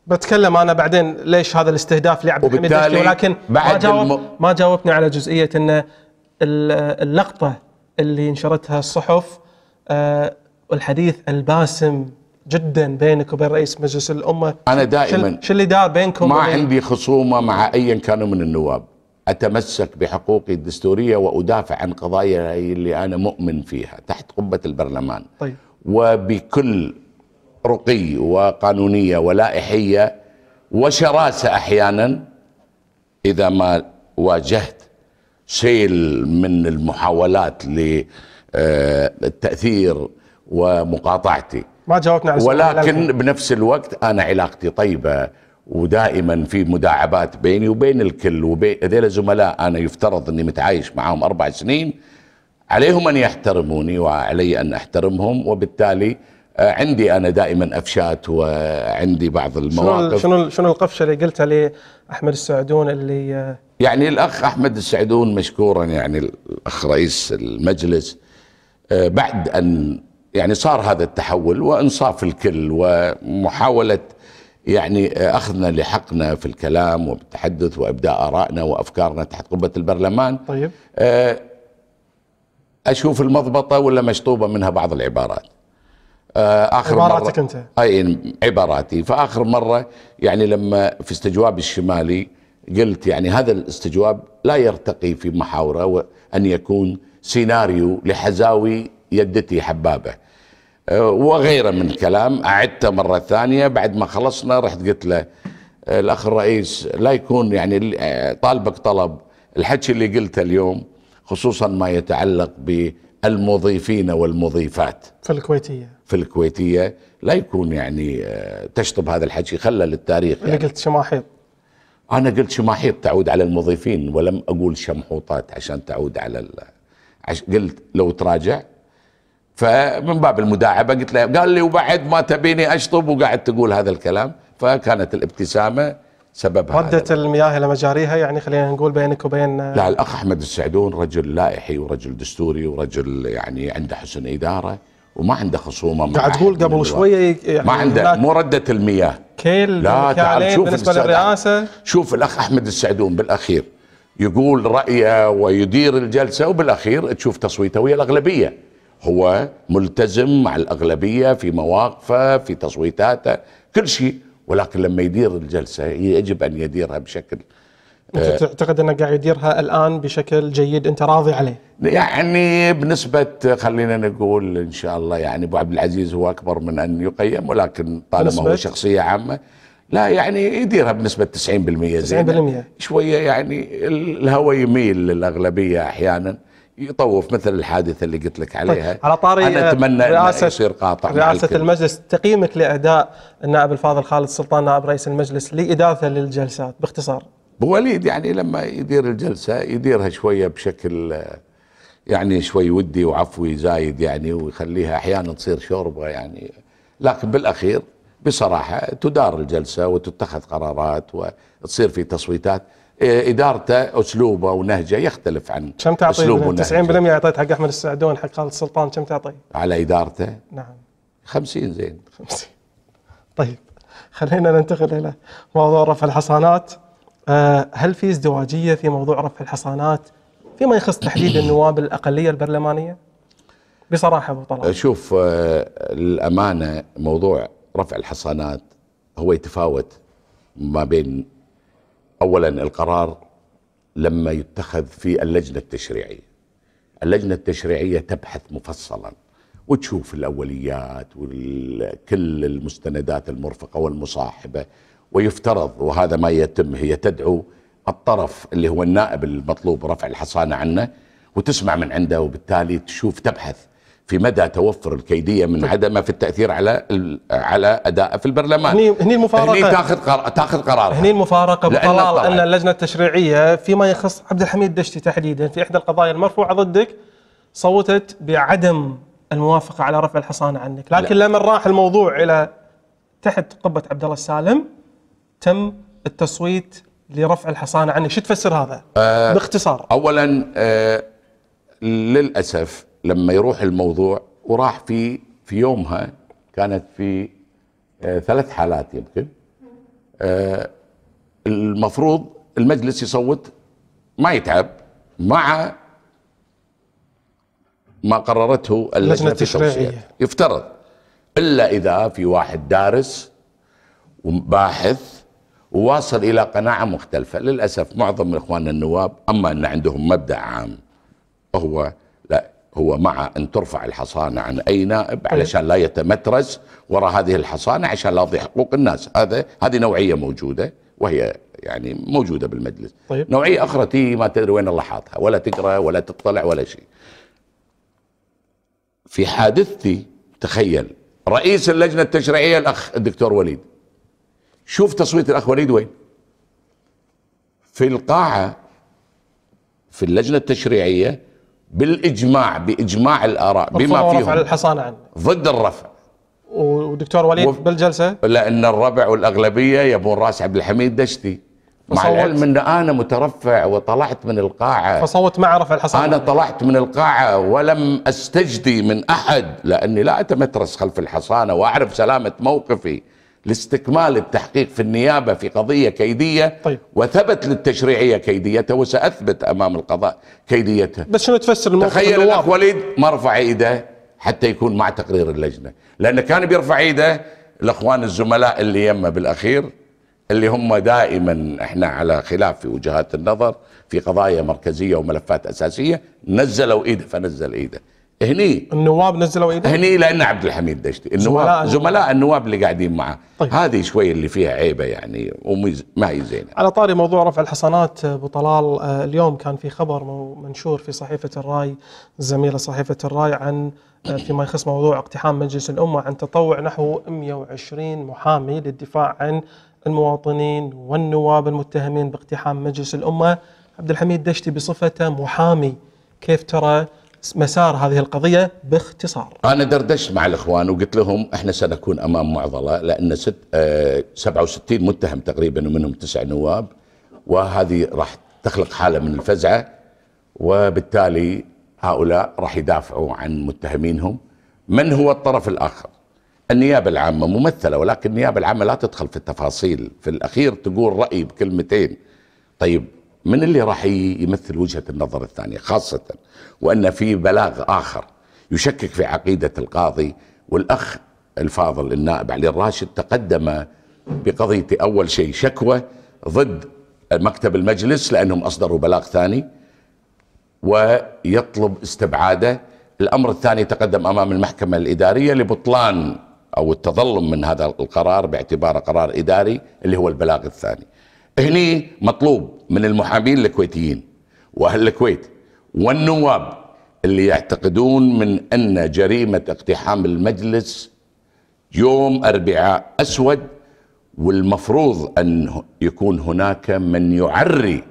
بتكلم انا بعدين ليش هذا الاستهداف لعبد الحميد الدشتي ولكن ما جاوب الم... ما جاوبني على جزئيه ان اللقطه اللي نشرتها الصحف آه الباسم جدا بينك وبين رئيس مجلس الامه انا دائما شو اللي دار بينكم ما وبين... عندي خصومه مع ايا كانوا من النواب اتمسك بحقوقي الدستوريه وادافع عن قضايا اللي انا مؤمن فيها تحت قبه البرلمان طيب وبكل رقي وقانونية ولائحية وشراسة أحيانا إذا ما واجهت سيل من المحاولات للتأثير آه، ومقاطعتي ما جاوبنا على ولكن بنفس الوقت أنا علاقتي طيبة ودائما في مداعبات بيني وبين الكل وبين هذول زملاء أنا يفترض أني متعايش معهم أربع سنين عليهم أن يحترموني وعلي أن أحترمهم وبالتالي آه، عندي انا دائما افشات وعندي بعض المواقف شنو شنو القفشه اللي قلتها لاحمد السعدون اللي آه، يعني الاخ احمد السعدون مشكورا يعني الاخ رئيس المجلس آه، بعد ان يعني صار هذا التحول وانصاف الكل ومحاوله يعني اخذنا لحقنا في الكلام والتحدث وابداء ارائنا وافكارنا تحت قبه البرلمان طيب اشوف المضبطه ولا مشطوبه منها بعض العبارات آه، اخر عباراتك انت اي عباراتي فاخر مره يعني لما في استجواب الشمالي قلت يعني هذا الاستجواب لا يرتقي في محاوره وان يكون سيناريو لحزاوي يدتي حبابه آه، وغيره من الكلام اعدته مره ثانيه بعد ما خلصنا رحت قلت له آه، الاخ الرئيس لا يكون يعني طالبك طلب الحكي اللي قلته اليوم خصوصا ما يتعلق بالمضيفين والمضيفات في الكويتيه في الكويتية لا يكون يعني آه، تشطب هذا الحكي خلى للتاريخ يعني. قلت شماحيط أنا قلت شماحيط تعود على المضيفين ولم أقول شمحوطات عشان تعود على ال... عش... قلت لو تراجع فمن باب المداعبة قلت له قال لي وبعد ما تبيني أشطب وقاعد تقول هذا الكلام فكانت الابتسامة سببها ردت المياه إلى مجاريها يعني خلينا نقول بينك وبين آه، لا الأخ أحمد السعدون رجل لائحي ورجل دستوري ورجل يعني عنده حسن إدارة وما عنده خصومه قاعد تقول قبل شويه يعني ما عنده مو رده المياه كيل لا تعال شوف بالنسبه للرئاسه شوف الاخ احمد السعدون بالاخير يقول رايه ويدير الجلسه وبالاخير تشوف تصويته ويا الاغلبيه هو ملتزم مع الاغلبيه في مواقفه في تصويتاته كل شيء ولكن لما يدير الجلسه يجب ان يديرها بشكل انت آه. تعتقد انه قاعد يديرها الان بشكل جيد انت راضي عليه؟ يعني بنسبه خلينا نقول ان شاء الله يعني ابو عبد العزيز هو اكبر من ان يقيم ولكن طالما هو شخصيه عامه لا يعني يديرها بنسبه 90% زين 90% شويه يعني الهوى يميل للاغلبيه احيانا يطوف مثل الحادثه اللي قلت لك عليها طيب. على طاري انا اتمنى رئاسة انه يصير قاطع رئاسه المجلس تقييمك لاداء النائب الفاضل خالد سلطان نائب رئيس المجلس لادارته للجلسات باختصار بوليد يعني لما يدير الجلسة يديرها شوية بشكل يعني شوي ودي وعفوي زايد يعني ويخليها أحيانا تصير شوربة يعني لكن بالأخير بصراحة تدار الجلسة وتتخذ قرارات وتصير في تصويتات إيه، ادارته اسلوبه ونهجه يختلف عن كم تعطيه 90% اعطيت حق احمد السعدون حق خالد السلطان كم تعطيه؟ على ادارته؟ نعم 50 زين 50 طيب خلينا ننتقل الى موضوع رفع الحصانات آه، هل في ازدواجيه في موضوع رفع الحصانات فيما يخص تحديد النواب الاقليه البرلمانيه؟ بصراحه ابو طلال شوف آه، الامانه موضوع رفع الحصانات هو يتفاوت ما بين اولا القرار لما يتخذ في اللجنه التشريعيه. اللجنه التشريعيه تبحث مفصلا وتشوف الاوليات وكل المستندات المرفقه والمصاحبه ويفترض وهذا ما يتم هي تدعو الطرف اللي هو النائب المطلوب رفع الحصانة عنه وتسمع من عنده وبالتالي تشوف تبحث في مدى توفر الكيديه من طيب. عدمه في التاثير على على ادائه في البرلمان هني هني المفارقه هني تاخذ قرار تاخذ قرار هني المفارقه بطلال ان اللجنه التشريعيه فيما يخص عبد الحميد دشتي تحديدا في احدى القضايا المرفوعه ضدك صوتت بعدم الموافقه على رفع الحصانه عنك لكن لا. لما راح الموضوع الى تحت قبه عبد الله السالم تم التصويت لرفع الحصانه عنه شو تفسر هذا أه باختصار اولا أه للاسف لما يروح الموضوع وراح في في يومها كانت في آه ثلاث حالات يمكن آه المفروض المجلس يصوت ما يتعب مع ما قررته اللجنه التشريعيه يفترض الا اذا في واحد دارس وباحث وواصل إلى قناعة مختلفة للأسف معظم من إخواننا النواب أما أن عندهم مبدأ عام هو لا هو مع أن ترفع الحصانة عن أي نائب طيب. علشان لا يتمترس وراء هذه الحصانة عشان لا يضيع حقوق الناس هذا هذه نوعية موجودة وهي يعني موجودة بالمجلس طيب. نوعية أخرى تي ما تدري وين الله حاطها ولا تقرأ ولا تطلع ولا شيء في حادثتي تخيل رئيس اللجنة التشريعية الأخ الدكتور وليد شوف تصوية الأخ وليد وين في القاعة في اللجنة التشريعية بالإجماع بإجماع الآراء بما فيهم على الحصانة عنه. ضد الرفع ودكتور وليد و... بالجلسة لأن الربع والأغلبية يبون راس عبد الحميد دشتي مع العلم ان انا مترفع وطلعت من القاعه فصوت مع رفع الحصانة انا طلعت من القاعه ولم استجدي من احد لاني لا اتمترس خلف الحصانه واعرف سلامه موقفي لاستكمال التحقيق في النيابة في قضية كيدية طيب. وثبت للتشريعية كيديته وسأثبت أمام القضاء كيديته بس شنو تفسر الموقف تخيل الأخ وليد ما رفع إيده حتى يكون مع تقرير اللجنة لأنه كان بيرفع إيده الأخوان الزملاء اللي يمه بالأخير اللي هم دائما احنا على خلاف في وجهات النظر في قضايا مركزية وملفات أساسية نزلوا إيده فنزل إيده هني النواب نزلوا ايدهم هني لان عبد الحميد دشتي النواب زملاء النواب اللي قاعدين معه طيب. هذه شويه اللي فيها عيبه يعني وما هي زينه على طاري موضوع رفع الحصانات ابو طلال آه، اليوم كان في خبر منشور في صحيفه الراي زميله صحيفه الراي عن آه، فيما يخص موضوع اقتحام مجلس الامه عن تطوع نحو 120 محامي للدفاع عن المواطنين والنواب المتهمين باقتحام مجلس الامه عبد الحميد دشتي بصفته محامي كيف ترى مسار هذه القضية باختصار أنا دردشت مع الإخوان وقلت لهم إحنا سنكون أمام معضلة لأن ست آه 67 متهم تقريبا ومنهم تسع نواب وهذه راح تخلق حالة من الفزعة وبالتالي هؤلاء راح يدافعوا عن متهمينهم من هو الطرف الآخر النيابة العامة ممثلة ولكن النيابة العامة لا تدخل في التفاصيل في الأخير تقول رأي بكلمتين طيب من اللي راح يمثل وجهة النظر الثانية خاصة وأن في بلاغ آخر يشكك في عقيدة القاضي والأخ الفاضل النائب علي الراشد تقدم بقضيتي أول شيء شكوى ضد مكتب المجلس لأنهم أصدروا بلاغ ثاني ويطلب استبعاده الأمر الثاني تقدم أمام المحكمة الإدارية لبطلان أو التظلم من هذا القرار باعتباره قرار إداري اللي هو البلاغ الثاني هني مطلوب من المحامين الكويتيين واهل الكويت والنواب اللي يعتقدون من ان جريمه اقتحام المجلس يوم اربعاء اسود والمفروض ان يكون هناك من يعري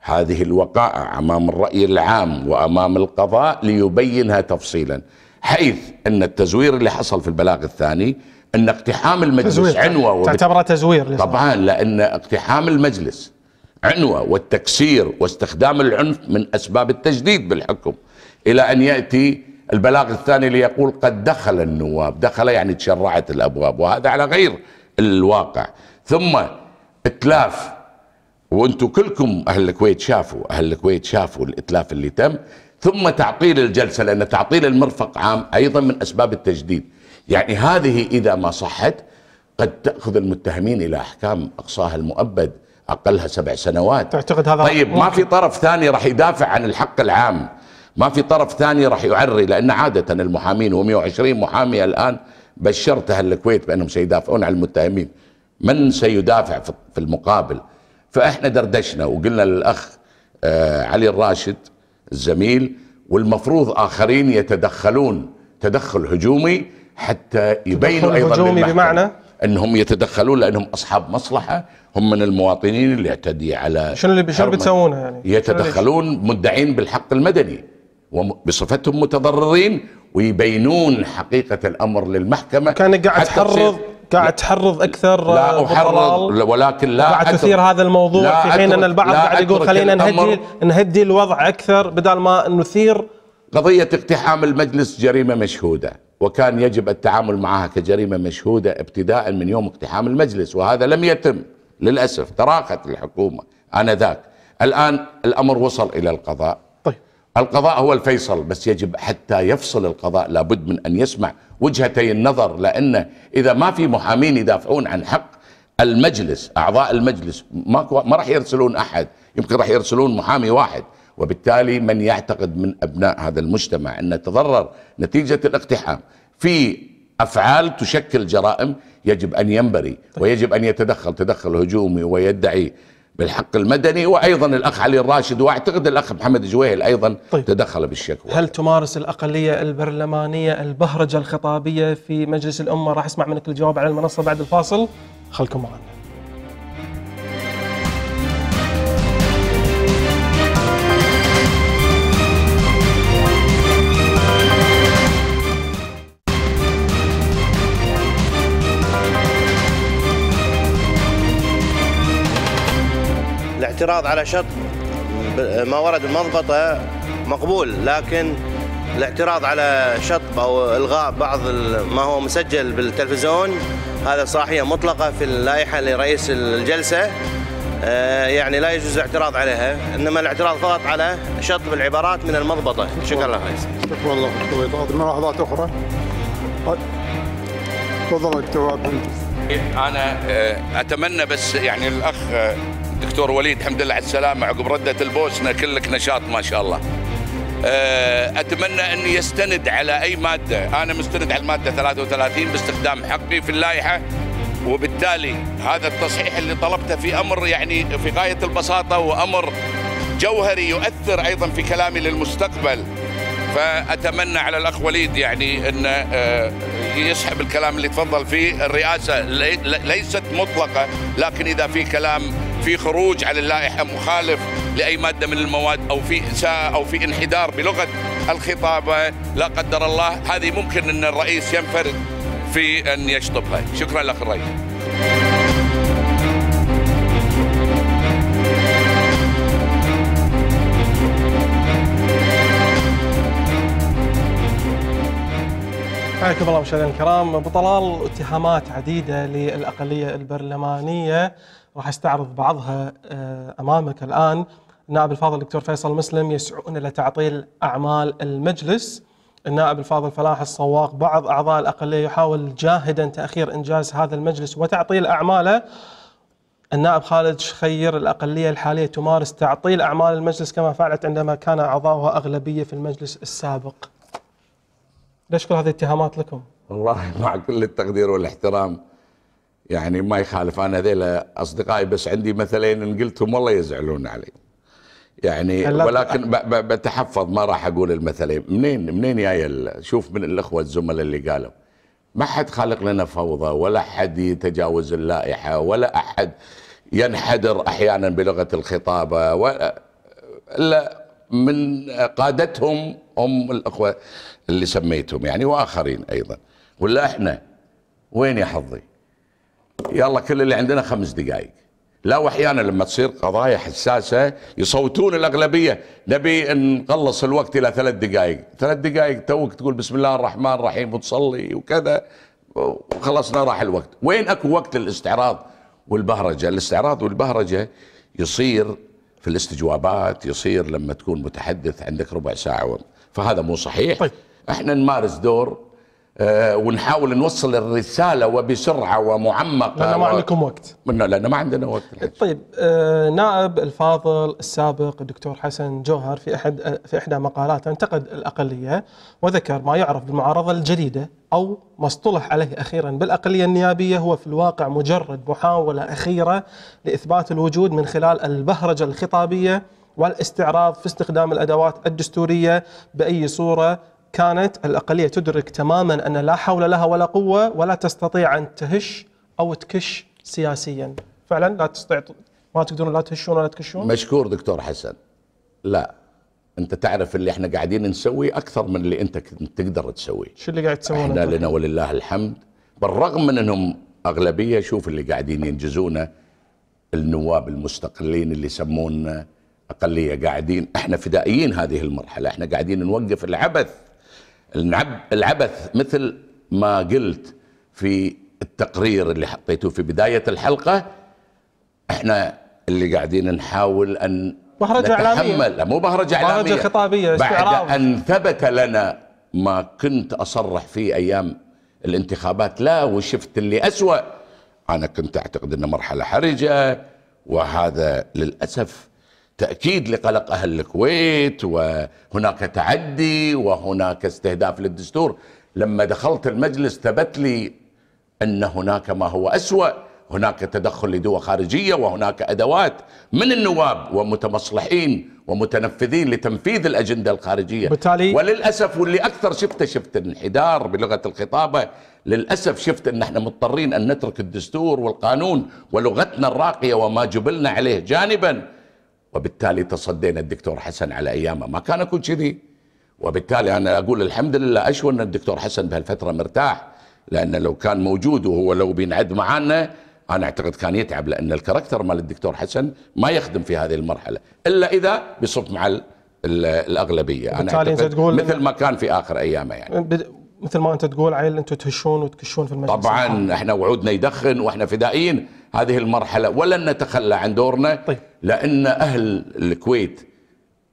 هذه الوقائع امام الراي العام وامام القضاء ليبينها تفصيلا حيث ان التزوير اللي حصل في البلاغ الثاني ان اقتحام المجلس تزوير. عنوه وبت... تعتبرها تزوير طبعا لان اقتحام المجلس عنوه والتكسير واستخدام العنف من اسباب التجديد بالحكم الى ان ياتي البلاغ الثاني ليقول قد دخل النواب دخل يعني تشرعت الابواب وهذا على غير الواقع ثم اتلاف وانتم كلكم اهل الكويت شافوا اهل الكويت شافوا الاتلاف اللي تم ثم تعطيل الجلسه لان تعطيل المرفق عام ايضا من اسباب التجديد يعني هذه إذا ما صحت قد تأخذ المتهمين إلى أحكام أقصاها المؤبد أقلها سبع سنوات تعتقد هذا طيب ما في طرف ثاني راح يدافع عن الحق العام ما في طرف ثاني راح يعري لأن عادة المحامين و120 محامي الآن بشرت أهل الكويت بأنهم سيدافعون عن المتهمين من سيدافع في المقابل فإحنا دردشنا وقلنا للأخ آه، علي الراشد الزميل والمفروض آخرين يتدخلون تدخل هجومي حتى يبينوا ايضا هجومي بمعنى انهم يتدخلون لانهم اصحاب مصلحه هم من المواطنين اللي اعتدي على شنو اللي شنو بتسوونها يعني يتدخلون مدعين بالحق المدني وبصفتهم متضررين ويبينون حقيقه الامر للمحكمه كان قاعد تحرض قاعد تحرض اكثر لا احرض ولكن لا قاعد تثير هذا الموضوع في حين ان البعض قاعد يقول خلينا نهدي نهدي الوضع اكثر بدل ما نثير قضية اقتحام المجلس جريمة مشهودة وكان يجب التعامل معها كجريمة مشهودة ابتداء من يوم اقتحام المجلس وهذا لم يتم للأسف تراخت الحكومة آنذاك الآن الأمر وصل إلى القضاء طيب. القضاء هو الفيصل بس يجب حتى يفصل القضاء لابد من أن يسمع وجهتي النظر لأن إذا ما في محامين يدافعون عن حق المجلس أعضاء المجلس ما, ما راح يرسلون أحد يمكن راح يرسلون محامي واحد وبالتالي من يعتقد من أبناء هذا المجتمع أن تضرر نتيجة الاقتحام في أفعال تشكل جرائم يجب أن ينبري ويجب أن يتدخل تدخل هجومي ويدعي بالحق المدني وايضا الاخ علي الراشد واعتقد الاخ محمد جويهل ايضا طيب. تدخل بالشكوى هل تمارس الاقليه البرلمانيه البهرجه الخطابيه في مجلس الامه راح اسمع منك الجواب على المنصه بعد الفاصل خلكم معنا الاعتراض على شط ما ورد المضبطة مقبول لكن الاعتراض على شطب أو إلغاء بعض ما هو مسجل بالتلفزيون هذا صاحية مطلقة في اللائحة لرئيس الجلسة آه، يعني لا يجوز الاعتراض عليها انما الاعتراض فقط على شطب العبارات من المضبطه شكرا لك رئيس شكرا لك ملاحظات اخرى طيب. تفضل دكتور انا آه، اتمنى بس يعني الاخ آه، الدكتور وليد الحمد لله على السلامه عقب رده البوسنه كلك نشاط ما شاء الله آه، اتمنى اني يستند على اي ماده انا مستند على الماده 33 باستخدام حقي في اللائحه وبالتالي هذا التصحيح اللي طلبته في امر يعني في غايه البساطه وامر جوهري يؤثر ايضا في كلامي للمستقبل فاتمنى على الاخ وليد يعني انه آه، يسحب الكلام اللي تفضل فيه الرئاسه ليست مطلقه لكن اذا في كلام في خروج على اللائحه مخالف لاي ماده من المواد او في اساءه او في انحدار بلغه الخطابه لا قدر الله هذه ممكن ان الرئيس ينفرد في ان يشطبها شكرا لك الرئيس حياكم الله مشاهدينا الكرام ابو طلال اتهامات عديده للاقليه البرلمانيه راح استعرض بعضها آه، امامك الان النائب الفاضل الدكتور فيصل مسلم يسعون الى تعطيل اعمال المجلس النائب الفاضل فلاح الصواق بعض اعضاء الاقليه يحاول جاهدا تاخير انجاز هذا المجلس وتعطيل اعماله النائب خالد شخير الأقلية الحالية تمارس تعطيل أعمال المجلس كما فعلت عندما كان أعضاؤها أغلبية في المجلس السابق ليش كل هذه الاتهامات لكم؟ والله مع كل التقدير والاحترام يعني ما يخالف انا هذيلا اصدقائي بس عندي مثلين ان قلتهم والله يزعلون علي يعني ولكن بتحفظ ما راح اقول المثلين منين منين جاي شوف من الاخوه الزملاء اللي قالوا ما حد خالق لنا فوضى ولا حد يتجاوز اللائحه ولا احد ينحدر احيانا بلغه الخطابه ولا الا من قادتهم هم الاخوه اللي سميتهم يعني واخرين ايضا ولا احنا وين يا حظي؟ يلا كل اللي عندنا خمس دقائق لا واحيانا لما تصير قضايا حساسه يصوتون الاغلبيه نبي نقلص الوقت الى ثلاث دقائق ثلاث دقائق توك تقول بسم الله الرحمن الرحيم وتصلي وكذا وخلصنا راح الوقت وين اكو وقت للاستعراض والبهرجه الاستعراض والبهرجه يصير في الاستجوابات يصير لما تكون متحدث عندك ربع ساعه فهذا مو صحيح طيب. احنا نمارس دور آه، ونحاول نوصل الرساله وبسرعه ومعمقه لان ما عندكم وقت لان ما عندنا وقت الحاجة. طيب آه، نائب الفاضل السابق الدكتور حسن جوهر في احد في احدى مقالاته انتقد الاقليه وذكر ما يعرف بالمعارضه الجديده او ما اصطلح عليه اخيرا بالاقليه النيابيه هو في الواقع مجرد محاوله اخيره لاثبات الوجود من خلال البهرجه الخطابيه والاستعراض في استخدام الادوات الدستوريه باي صوره كانت الأقلية تدرك تماما أن لا حول لها ولا قوة ولا تستطيع أن تهش أو تكش سياسيا فعلا لا تستطيع ما تقدرون لا تهشون ولا تكشون مشكور دكتور حسن لا انت تعرف اللي احنا قاعدين نسويه اكثر من اللي انت تقدر تسويه شو اللي قاعد تسوونه احنا لنا ولله الحمد بالرغم من انهم اغلبيه شوف اللي قاعدين ينجزونه النواب المستقلين اللي يسمونا اقليه قاعدين احنا فدائيين هذه المرحله احنا قاعدين نوقف العبث العبث مثل ما قلت في التقرير اللي حطيته في بداية الحلقة احنا اللي قاعدين نحاول أن مهرجة إعلامية مو مهرجة إعلامية مهرجة خطابية بعد أن ثبت لنا ما كنت أصرح فيه أيام الانتخابات لا وشفت اللي أسوأ أنا كنت أعتقد أنه مرحلة حرجة وهذا للأسف تأكيد لقلق أهل الكويت وهناك تعدي وهناك استهداف للدستور لما دخلت المجلس ثبت لي أن هناك ما هو أسوأ هناك تدخل لدول خارجية وهناك أدوات من النواب ومتمصلحين ومتنفذين لتنفيذ الأجندة الخارجية بتالي وللأسف واللي أكثر شفته شفت الانحدار بلغة الخطابة للأسف شفت أن احنا مضطرين أن نترك الدستور والقانون ولغتنا الراقية وما جبلنا عليه جانباً وبالتالي تصدينا الدكتور حسن على ايامه ما كان اكو كذي وبالتالي انا اقول الحمد لله اشوى ان الدكتور حسن بهالفتره مرتاح لانه لو كان موجود وهو لو بينعد معانا انا اعتقد كان يتعب لان الكاركتر مال الدكتور حسن ما يخدم في هذه المرحله الا اذا بصف مع الاغلبيه انا اعتقد تقول مثل ما كان في اخر ايامه يعني مثل ما انت تقول عيل انتم تهشون وتكشون في المجلس طبعا احنا وعودنا يدخن واحنا فدائيين هذه المرحلة ولن نتخلى عن دورنا طيب. لأن أهل الكويت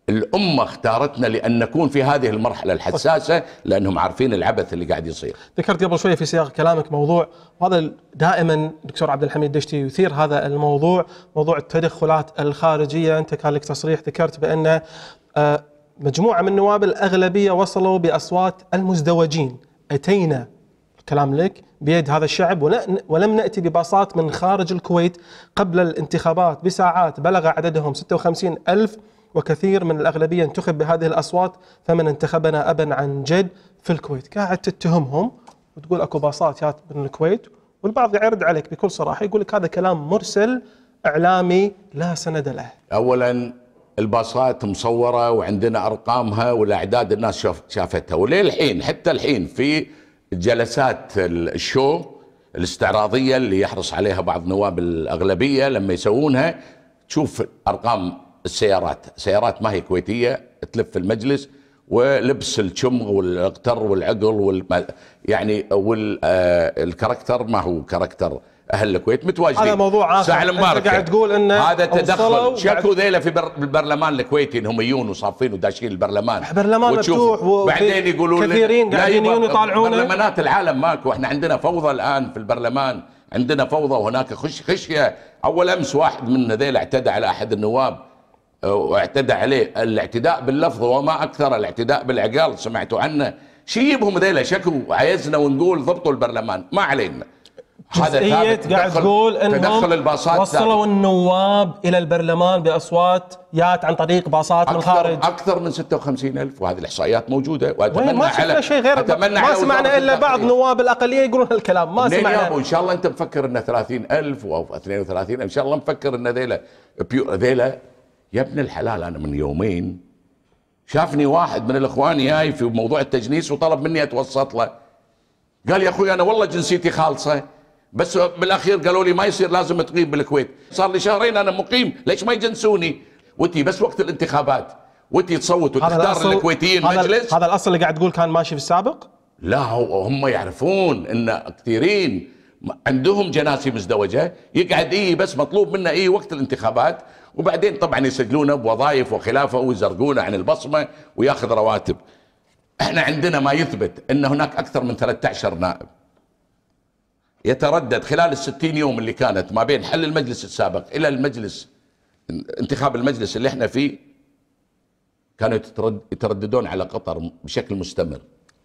الأمة اختارتنا لأن نكون في هذه المرحلة الحساسة لأنهم عارفين العبث اللي قاعد يصير ذكرت قبل شوية في سياق كلامك موضوع وهذا دائما دكتور عبد الحميد دشتي يثير هذا الموضوع موضوع التدخلات الخارجية أنت كان لك تصريح ذكرت بأن آه، مجموعة من النواب الأغلبية وصلوا بأصوات المزدوجين أتينا كلام لك بيد هذا الشعب ولم نأتي بباصات من خارج الكويت قبل الانتخابات بساعات بلغ عددهم 56 ألف وكثير من الأغلبية انتخب بهذه الأصوات فمن انتخبنا أبا عن جد في الكويت قاعد تتهمهم وتقول أكو باصات جات من الكويت والبعض يعرض عليك بكل صراحة يقول لك هذا كلام مرسل إعلامي لا سند له أولا الباصات مصورة وعندنا أرقامها والأعداد الناس شافتها شافتها وللحين حتى الحين في جلسات الشو الاستعراضيه اللي يحرص عليها بعض نواب الاغلبيه لما يسوونها تشوف ارقام السيارات، سيارات ما هي كويتيه تلف المجلس ولبس الشمغ والاقتر والعقل يعني وال يعني آه، والكاركتر ما هو كاركتر اهل الكويت متواجدين هذا موضوع اخر انت قاعد تقول ان هذا تدخل شكو ذيلا في البرلمان الكويتي انهم يجون وصافين وداشين البرلمان برلمان مفتوح وبعدين يقولون كثيرين قاعدين يجون يطالعون برلمانات العالم ماكو احنا عندنا فوضى الان في البرلمان عندنا فوضى وهناك خش خشيه اول امس واحد من ذيلا اعتدى على احد النواب آه، واعتدى عليه الاعتداء باللفظ وما اكثر الاعتداء بالعقال سمعتوا عنه شيبهم ذيلا شكوا عايزنا ونقول ضبطوا البرلمان ما علينا هذا قاعد تقول تدخل الباصات وصلوا ثابت. النواب الى البرلمان باصوات جات عن طريق باصات من الخارج اكثر من 56 الف وهذه الاحصائيات موجوده واتمنى ما شفنا شيء غير أتمنى ما سمعنا الا بعض نواب الاقليه يقولون هالكلام ما سمعنا يابو ان شاء الله انت مفكر ان 30 الف او 32 ان شاء الله مفكر ان ذيلا ذيلا يا ابن الحلال انا من يومين شافني واحد من الاخوان جاي في موضوع التجنيس وطلب مني اتوسط له قال يا اخوي انا والله جنسيتي خالصه بس بالاخير قالوا لي ما يصير لازم تقيم بالكويت صار لي شهرين انا مقيم ليش ما يجنسوني وتي بس وقت الانتخابات وتي تصوت وتختار الكويتيين هذا مجلس هذا الاصل اللي قاعد تقول كان ماشي في السابق لا هم يعرفون ان كثيرين عندهم جناسي مزدوجه يقعد اي بس مطلوب منه اي وقت الانتخابات وبعدين طبعا يسجلونه بوظائف وخلافه ويزرقونه عن البصمه وياخذ رواتب احنا عندنا ما يثبت ان هناك اكثر من 13 نائب يتردد خلال الستين يوم اللي كانت ما بين حل المجلس السابق إلى المجلس انتخاب المجلس اللي احنا فيه كانوا يترددون على قطر بشكل مستمر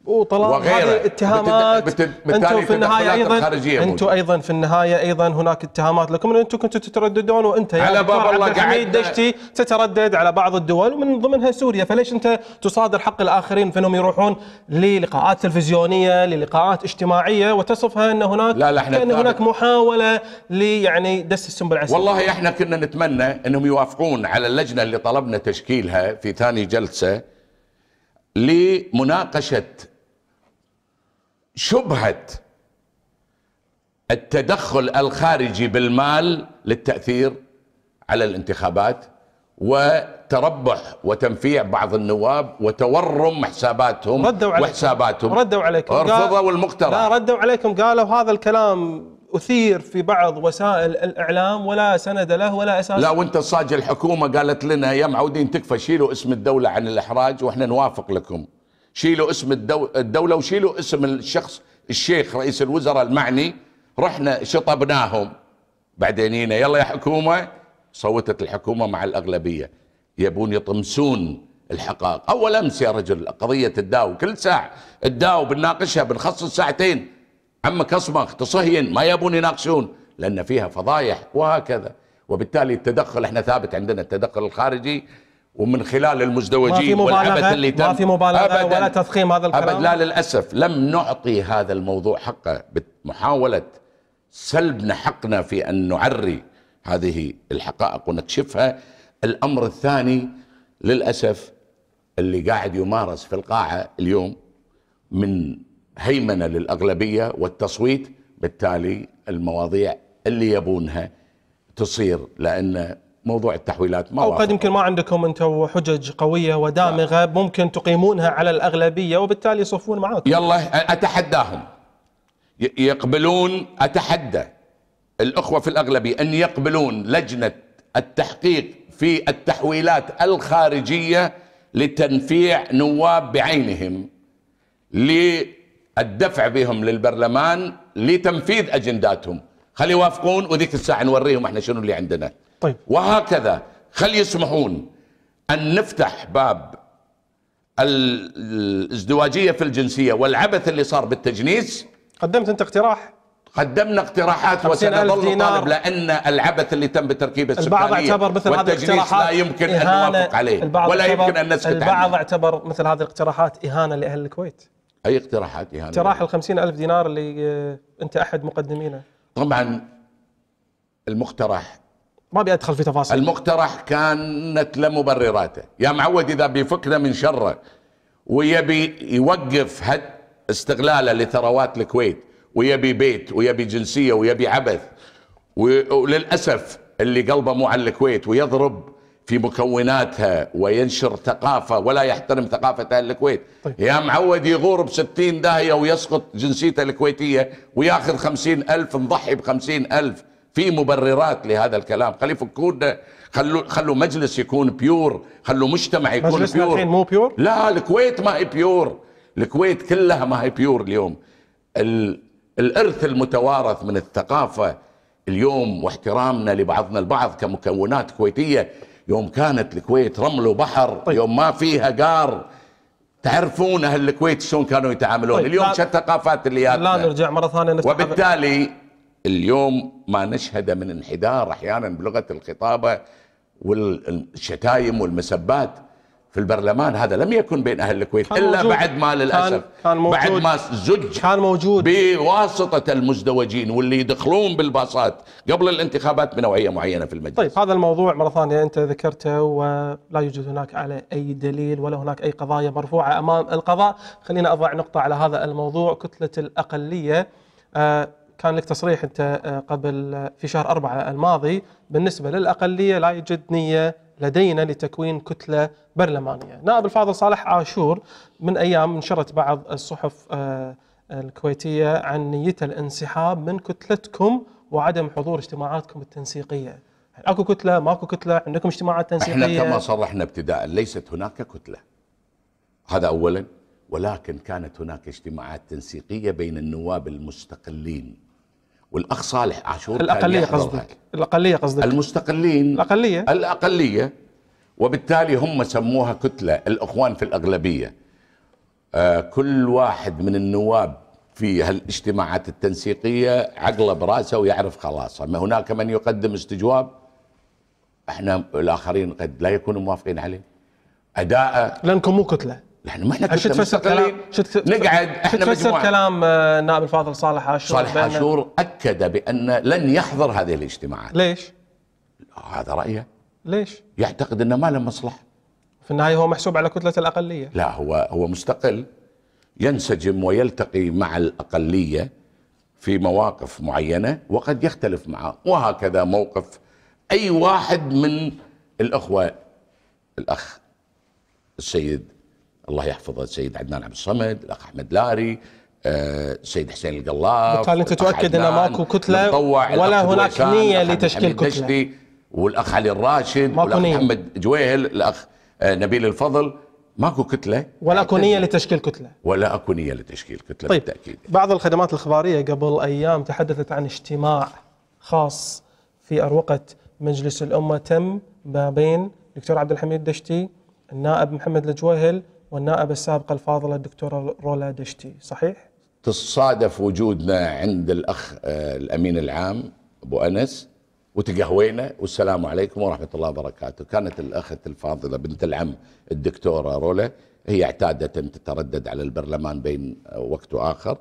وطلال هذه اتهامات انتم في النهايه ايضا انتم ايضا في النهايه ايضا هناك اتهامات لكم ان انتم كنتوا تترددون وانت على يعني باب الله قاعد دشتي تتردد على بعض الدول ومن ضمنها سوريا فليش انت تصادر حق الاخرين في انهم يروحون للقاءات تلفزيونيه للقاءات اجتماعيه وتصفها ان هناك لا لا احنا كان هناك محاوله ليعني دس السنبل العسكري والله احنا كنا نتمنى انهم يوافقون على اللجنه اللي طلبنا تشكيلها في ثاني جلسه لمناقشه شبهة التدخل الخارجي بالمال للتأثير على الانتخابات وتربح وتنفيع بعض النواب وتورم حساباتهم ردوا عليكم وحساباتهم ردوا عليكم رفضوا المقترح لا ردوا عليكم قالوا هذا الكلام اثير في بعض وسائل الاعلام ولا سند له ولا اساس لا وانت صاج الحكومه قالت لنا يا معودين تكفى شيلوا اسم الدوله عن الاحراج واحنا نوافق لكم شيلوا اسم الدولة وشيلوا اسم الشخص الشيخ رئيس الوزراء المعني رحنا شطبناهم بعدين ينا يلا يا حكومة صوتت الحكومة مع الأغلبية يبون يطمسون الحقائق أول أمس يا رجل قضية الداو كل ساعة الداو بنناقشها بنخصص ساعتين عمك أصمخ تصهين ما يبون يناقشون لأن فيها فضايح وهكذا وبالتالي التدخل احنا ثابت عندنا التدخل الخارجي ومن خلال المزدوجين والعبث اللي تم ما في مبالغه أبداً ولا تضخيم هذا الكلام أبد لا للاسف لم نعطي هذا الموضوع حقه بمحاوله سلبنا حقنا في ان نعري هذه الحقائق ونكشفها الامر الثاني للاسف اللي قاعد يمارس في القاعه اليوم من هيمنه للاغلبيه والتصويت بالتالي المواضيع اللي يبونها تصير لان موضوع التحويلات ما او قد يمكن ما عندكم انتم حجج قويه ودامغه لا. نعم. ممكن تقيمونها على الاغلبيه وبالتالي يصفون معاكم يلا اتحداهم يقبلون اتحدى الاخوه في الاغلبيه ان يقبلون لجنه التحقيق في التحويلات الخارجيه لتنفيع نواب بعينهم للدفع بهم للبرلمان لتنفيذ اجنداتهم خلي يوافقون وذيك الساعه نوريهم احنا شنو اللي عندنا طيب وهكذا خلي يسمحون أن نفتح باب الازدواجية في الجنسية والعبث اللي صار بالتجنيس قدمت أنت اقتراح قدمنا اقتراحات وسنظل نطالب لان العبث اللي تم بتركيبه السكانيه البعض اعتبر مثل هذه الاقتراحات لا يمكن ان نوافق عليه ولا يمكن ان نسكت عنه البعض اعتبر مثل هذه الاقتراحات اهانه لاهل الكويت اي اقتراحات اهانه اقتراح ال ألف دينار اللي آه، انت احد مقدمينه طبعا المقترح ما ابي ادخل في تفاصيل المقترح كانت لمبرراته يا معود اذا بيفكنا من شره ويبي يوقف هد استغلاله لثروات الكويت ويبي بيت ويبي جنسيه ويبي عبث وللاسف اللي قلبه مو على الكويت ويضرب في مكوناتها وينشر ثقافة ولا يحترم ثقافة أهل الكويت طيب. يا معود يغور بستين داهية ويسقط جنسيته الكويتية وياخذ خمسين ألف نضحي بخمسين ألف في مبررات لهذا الكلام خلي فكونا خلوا خلوا مجلس يكون بيور خلوا مجتمع يكون مجلس بيور الحين مو بيور لا الكويت ما هي بيور الكويت كلها ما هي بيور اليوم ال... الارث المتوارث من الثقافه اليوم واحترامنا لبعضنا البعض كمكونات كويتيه يوم كانت الكويت رمل وبحر طيب. يوم ما فيها قار تعرفون اهل الكويت شلون كانوا يتعاملون طيب. اليوم شو الثقافات اللي لا نرجع مره ثانيه وبالتالي اليوم ما نشهد من انحدار احيانا بلغه الخطابه والشتايم والمسبات في البرلمان هذا لم يكن بين اهل الكويت الا موجود. بعد ما للاسف كان كان موجود. بعد ما زج كان موجود بواسطه المزدوجين واللي يدخلون بالباصات قبل الانتخابات بنوعيه معينه في المجلس طيب هذا الموضوع مره ثانيه انت ذكرته ولا يوجد هناك على اي دليل ولا هناك اي قضايا مرفوعه امام القضاء خلينا اضع نقطه على هذا الموضوع كتله الاقليه آه، كان لك تصريح انت آه، قبل آه، في شهر أربعة الماضي بالنسبه للاقليه لا يوجد نيه لدينا لتكوين كتله برلمانيه. نائب الفاضل صالح عاشور من ايام نشرت بعض الصحف آه، الكويتيه عن نيته الانسحاب من كتلتكم وعدم حضور اجتماعاتكم التنسيقيه. اكو كتله ماكو كتله عندكم اجتماعات تنسيقيه احنا كما صرحنا ابتداء ليست هناك كتله. هذا اولا ولكن كانت هناك اجتماعات تنسيقيه بين النواب المستقلين والاخ صالح عاشور الاقليه قصدك الاقليه قصدك المستقلين الاقليه الاقليه وبالتالي هم سموها كتله الاخوان في الاغلبيه آه كل واحد من النواب في هالاجتماعات التنسيقيه عقله براسه ويعرف خلاص اما هناك من يقدم استجواب احنا الاخرين قد لا يكونوا موافقين عليه اداءه لانكم مو كتله نحن ما احنا شو تفسر كلام نقعد احنا تفسر كلام النائب آه، الفاضل صالح عاشور صالح عاشور اكد بان لن يحضر هذه الاجتماعات ليش؟ هذا رايه ليش؟ يعتقد انه ما له مصلحه في النهايه هو محسوب على كتله الاقليه لا هو هو مستقل ينسجم ويلتقي مع الاقليه في مواقف معينه وقد يختلف معه وهكذا موقف اي واحد من الاخوه الاخ السيد الله يحفظه السيد عدنان عبد الصمد الاخ احمد لاري آه، السيد حسين القلاف بالتالي انت تؤكد ان ماكو كتله ولا هناك نيه لتشكيل كتله والاخ علي الراشد والاخ محمد جويهل الاخ آه، نبيل الفضل ماكو كتله ولا اكو نيه لتشكيل كتله ولا اكو نيه لتشكيل كتله طيب بالتاكيد بعض الخدمات الاخباريه قبل ايام تحدثت عن اجتماع خاص في اروقه مجلس الامه تم ما بين الدكتور عبد الحميد الدشتي النائب محمد الجويهل والنائبة السابقة الفاضلة الدكتورة رولا دشتي صحيح؟ تصادف وجودنا عند الأخ آه، الأمين العام أبو أنس وتقهوينا والسلام عليكم ورحمة الله وبركاته كانت الأخت الفاضلة بنت العم الدكتورة رولا هي اعتادت أن تتردد على البرلمان بين آه، وقت وآخر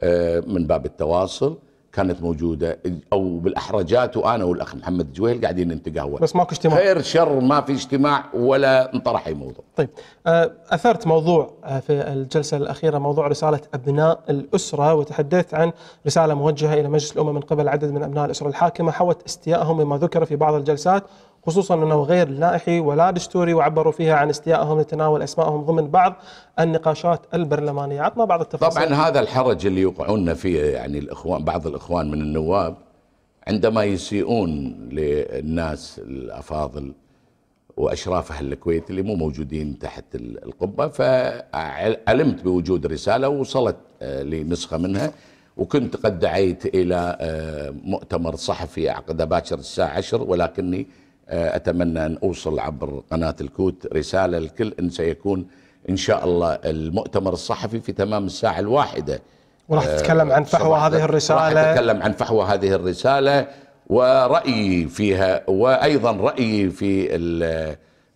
آه، من باب التواصل كانت موجوده او بالاحرجات وانا والاخ محمد جويل قاعدين نتقهوى بس ماكو اجتماع خير شر ما في اجتماع ولا انطرح اي موضوع طيب آه، اثرت موضوع آه، في الجلسه الاخيره موضوع رساله ابناء الاسره وتحدثت عن رساله موجهه الى مجلس الامه من قبل عدد من ابناء الاسره الحاكمه حوت استيائهم مما ذكر في بعض الجلسات خصوصا أنه غير لائحي ولا دستوري وعبروا فيها عن استيائهم لتناول أسمائهم ضمن بعض النقاشات البرلمانية عطنا بعض التفاصيل طبعا هذا الحرج اللي يوقعون فيه يعني الإخوان بعض الإخوان من النواب عندما يسيئون للناس الأفاضل واشراف اهل الكويت اللي مو موجودين تحت القبه فعلمت بوجود رساله ووصلت آه، لنسخه منها وكنت قد دعيت الى آه، مؤتمر صحفي عقد باكر الساعه 10 ولكني آه، أتمنى أن أوصل عبر قناة الكوت رسالة للكل أن سيكون إن شاء الله المؤتمر الصحفي في تمام الساعة الواحدة وراح آه، تتكلم عن فحوى هذه الرسالة راح أتكلم عن فحوى هذه الرسالة ورأيي فيها وأيضا رأيي في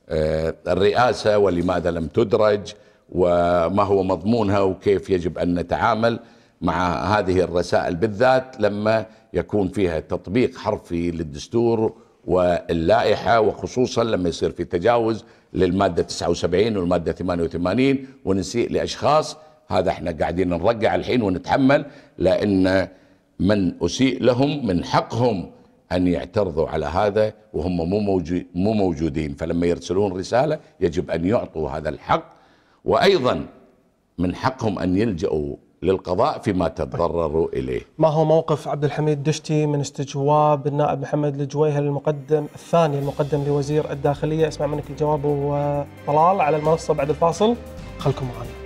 آه، الرئاسة ولماذا لم تدرج وما هو مضمونها وكيف يجب أن نتعامل مع هذه الرسائل بالذات لما يكون فيها تطبيق حرفي للدستور واللائحة وخصوصا لما يصير في تجاوز للمادة 79 والمادة 88 ونسيء لأشخاص هذا احنا قاعدين نرقع الحين ونتحمل لأن من أسيء لهم من حقهم أن يعترضوا على هذا وهم مو, مو موجودين فلما يرسلون رسالة يجب أن يعطوا هذا الحق وأيضا من حقهم أن يلجأوا للقضاء فيما طيب. تضرروا إليه ما هو موقف عبد الحميد دشتي من استجواب النائب محمد الجويهل المقدم الثاني المقدم لوزير الداخلية اسمع منك الجواب وطلال على المنصة بعد الفاصل خلكم معنا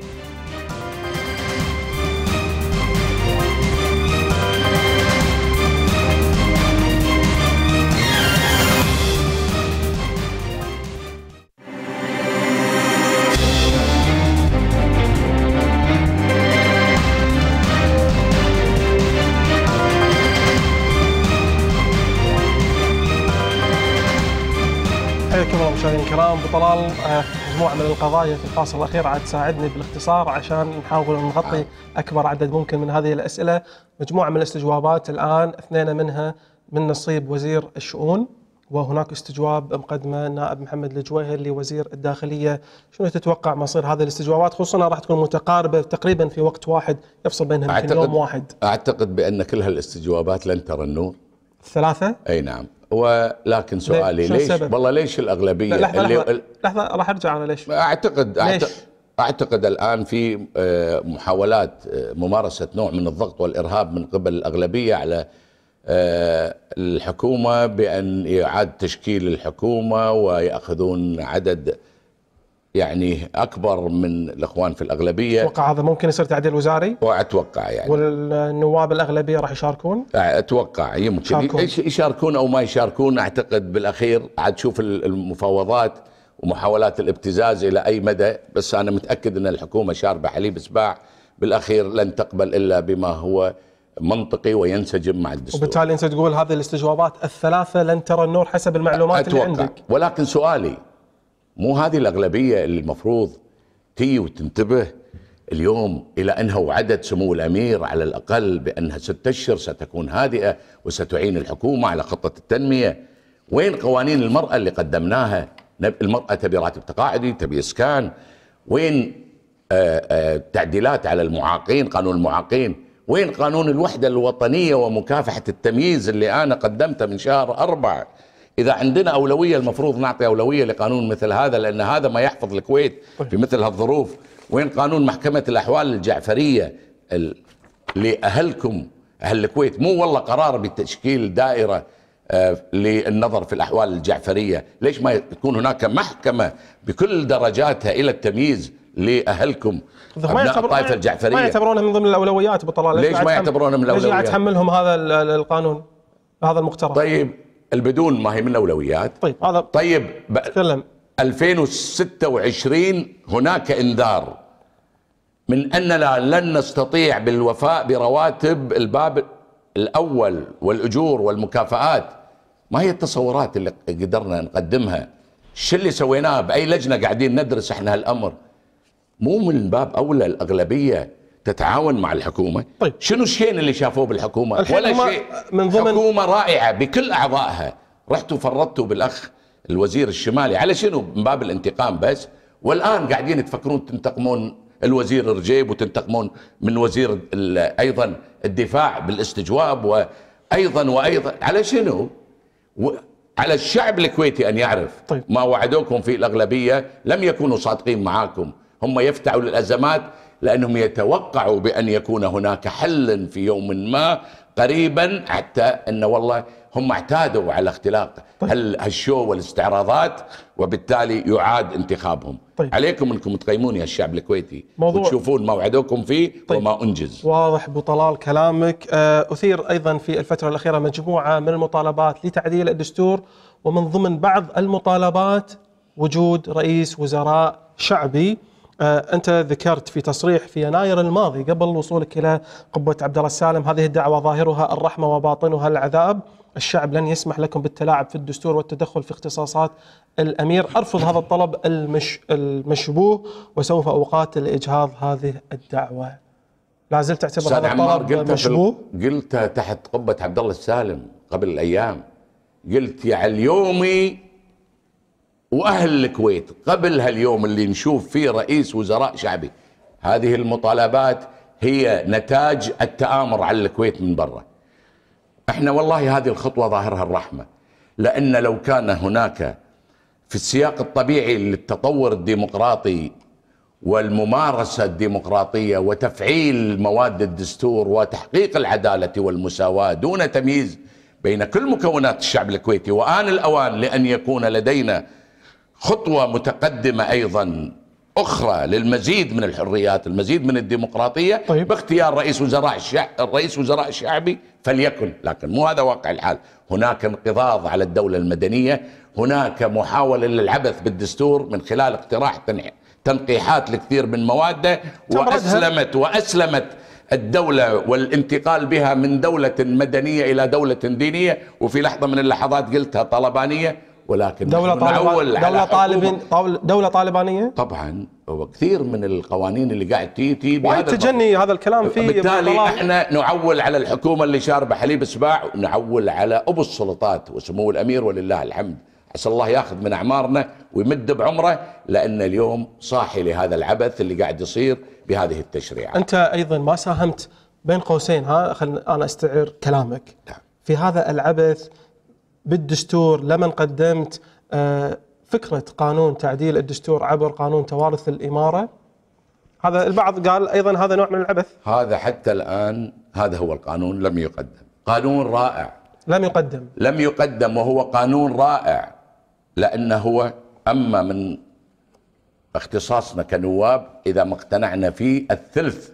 حياكم الله مشاهدينا الكرام بطلال آه، مجموعه من القضايا في الفاصل الاخير عاد تساعدني بالاختصار عشان نحاول نغطي آه. اكبر عدد ممكن من هذه الاسئله مجموعه من الاستجوابات الان اثنين منها من نصيب وزير الشؤون وهناك استجواب مقدمه النائب محمد الجويهر لوزير الداخليه، شنو تتوقع مصير هذه الاستجوابات خصوصا راح تكون متقاربه تقريبا في وقت واحد يفصل بينهم يوم واحد. اعتقد بان كل هالاستجوابات لن ترى النور. الثلاثه؟ اي نعم. ولكن سؤالي ليش والله ليش الاغلبيه لحظه اللي لحظه, لحظة راح ارجع انا ليش اعتقد ليش؟ اعتقد الان في آه، محاولات آه، ممارسه نوع من الضغط والارهاب من قبل الاغلبيه على آه، الحكومه بان يعاد تشكيل الحكومه وياخذون عدد يعني اكبر من الاخوان في الاغلبيه اتوقع هذا ممكن يصير تعديل وزاري واتوقع يعني والنواب الاغلبيه راح يشاركون آه، اتوقع يمكن شاركون. يشاركون او ما يشاركون اعتقد بالاخير عاد شوف المفاوضات ومحاولات الابتزاز الى اي مدى بس انا متاكد ان الحكومه شاربه حليب سباع بالاخير لن تقبل الا بما هو منطقي وينسجم مع الدستور وبالتالي انت تقول هذه الاستجوابات الثلاثه لن ترى النور حسب المعلومات أتوقع. اللي عندك ولكن سؤالي مو هذه الأغلبية اللي المفروض تي وتنتبه اليوم إلى أنها وعدت سمو الأمير على الأقل بأنها ست أشهر ستكون هادئة وستعين الحكومة على خطة التنمية وين قوانين المرأة اللي قدمناها المرأة تبي راتب تقاعدي تبي إسكان وين آه، آه، تعديلات على المعاقين قانون المعاقين وين قانون الوحدة الوطنية ومكافحة التمييز اللي أنا قدمته من شهر أربعة إذا عندنا أولوية المفروض نعطي أولوية لقانون مثل هذا لأن هذا ما يحفظ الكويت طيب. في مثل هالظروف وين قانون محكمة الأحوال الجعفرية لأهلكم أهل الكويت مو والله قرار بتشكيل دائرة آه، للنظر في الأحوال الجعفرية ليش ما تكون هناك محكمة بكل درجاتها إلى التمييز لأهلكم ما الطائفة الجعفرية ما يعتبرونها من ضمن الأولويات بطلال ليش ما يعتبرونها من الأولويات ليش تحملهم هذا القانون هذا المقترح طيب البدون ما هي من الاولويات طيب هذا طيب تكلم 2026 هناك انذار من اننا لن نستطيع بالوفاء برواتب الباب الاول والاجور والمكافآت ما هي التصورات اللي قدرنا نقدمها شو اللي سويناه باي لجنه قاعدين ندرس احنا هالامر مو من باب اولى الاغلبيه تتعاون مع الحكومه طيب. شنو الشيء اللي شافوه بالحكومه ولا شيء من ضمن حكومه رائعه بكل اعضائها رحتوا فرطتوا بالاخ الوزير الشمالي على شنو من باب الانتقام بس والان قاعدين تفكرون تنتقمون الوزير رجيب وتنتقمون من وزير ايضا الدفاع بالاستجواب وايضا وايضا على شنو؟ على الشعب الكويتي ان يعرف طيب. ما وعدوكم في الاغلبيه لم يكونوا صادقين معاكم هم يفتحوا للازمات لأنهم يتوقعوا بأن يكون هناك حل في يوم ما قريبا حتى أن والله هم اعتادوا على اختلاق طيب. هالشو والاستعراضات وبالتالي يعاد انتخابهم طيب. عليكم انكم تقيمون يا الشعب الكويتي موضوع. وتشوفون ما وعدوكم فيه طيب. وما انجز واضح ابو طلال كلامك آه، اثير ايضا في الفتره الاخيره مجموعه من المطالبات لتعديل الدستور ومن ضمن بعض المطالبات وجود رئيس وزراء شعبي آه، أنت ذكرت في تصريح في يناير الماضي قبل وصولك إلى قبة عبد الله السالم هذه الدعوة ظاهرها الرحمة وباطنها العذاب الشعب لن يسمح لكم بالتلاعب في الدستور والتدخل في اختصاصات الأمير أرفض هذا الطلب المش المشبوه وسوف أقاتل إجهاض هذه الدعوة لا زلت تعتبر هذا الطلب مشبوه قلت تحت قبة عبد الله السالم قبل الأيام قلت يا اليومي واهل الكويت قبل هاليوم اللي نشوف فيه رئيس وزراء شعبي هذه المطالبات هي نتاج التآمر على الكويت من برا احنا والله هذه الخطوة ظاهرها الرحمة لأن لو كان هناك في السياق الطبيعي للتطور الديمقراطي والممارسة الديمقراطية وتفعيل مواد الدستور وتحقيق العدالة والمساواة دون تمييز بين كل مكونات الشعب الكويتي وآن الأوان لأن يكون لدينا خطوة متقدمة أيضا أخرى للمزيد من الحريات المزيد من الديمقراطية طيب. باختيار رئيس وزراء الشع... الرئيس وزراء الشعبي فليكن لكن مو هذا واقع الحال هناك انقضاض على الدولة المدنية هناك محاولة للعبث بالدستور من خلال اقتراح تنح... تنقيحات لكثير من مواده واسلمت واسلمت الدولة والانتقال بها من دولة مدنية إلى دولة دينية وفي لحظة من اللحظات قلتها طلبانية ولكن دولة طالبان دولة طالبان دولة طالبانية طبعا وكثير من القوانين اللي قاعد تي تي وايد تجني هذا الكلام فيه بالتالي احنا نعول على الحكومة اللي شاربة حليب سباع ونعول على ابو السلطات وسمو الامير ولله الحمد عسى الله ياخذ من اعمارنا ويمد بعمره لان اليوم صاحي لهذا العبث اللي قاعد يصير بهذه التشريعات. انت ايضا ما ساهمت بين قوسين ها خل انا استعير كلامك نعم. في هذا العبث بالدستور لمن قدمت آه، فكرة قانون تعديل الدستور عبر قانون توارث الإمارة هذا البعض قال أيضا هذا نوع من العبث هذا حتى الآن هذا هو القانون لم يقدم قانون رائع لم يقدم لم يقدم وهو قانون رائع لأنه هو أما من اختصاصنا كنواب إذا ما اقتنعنا فيه الثلث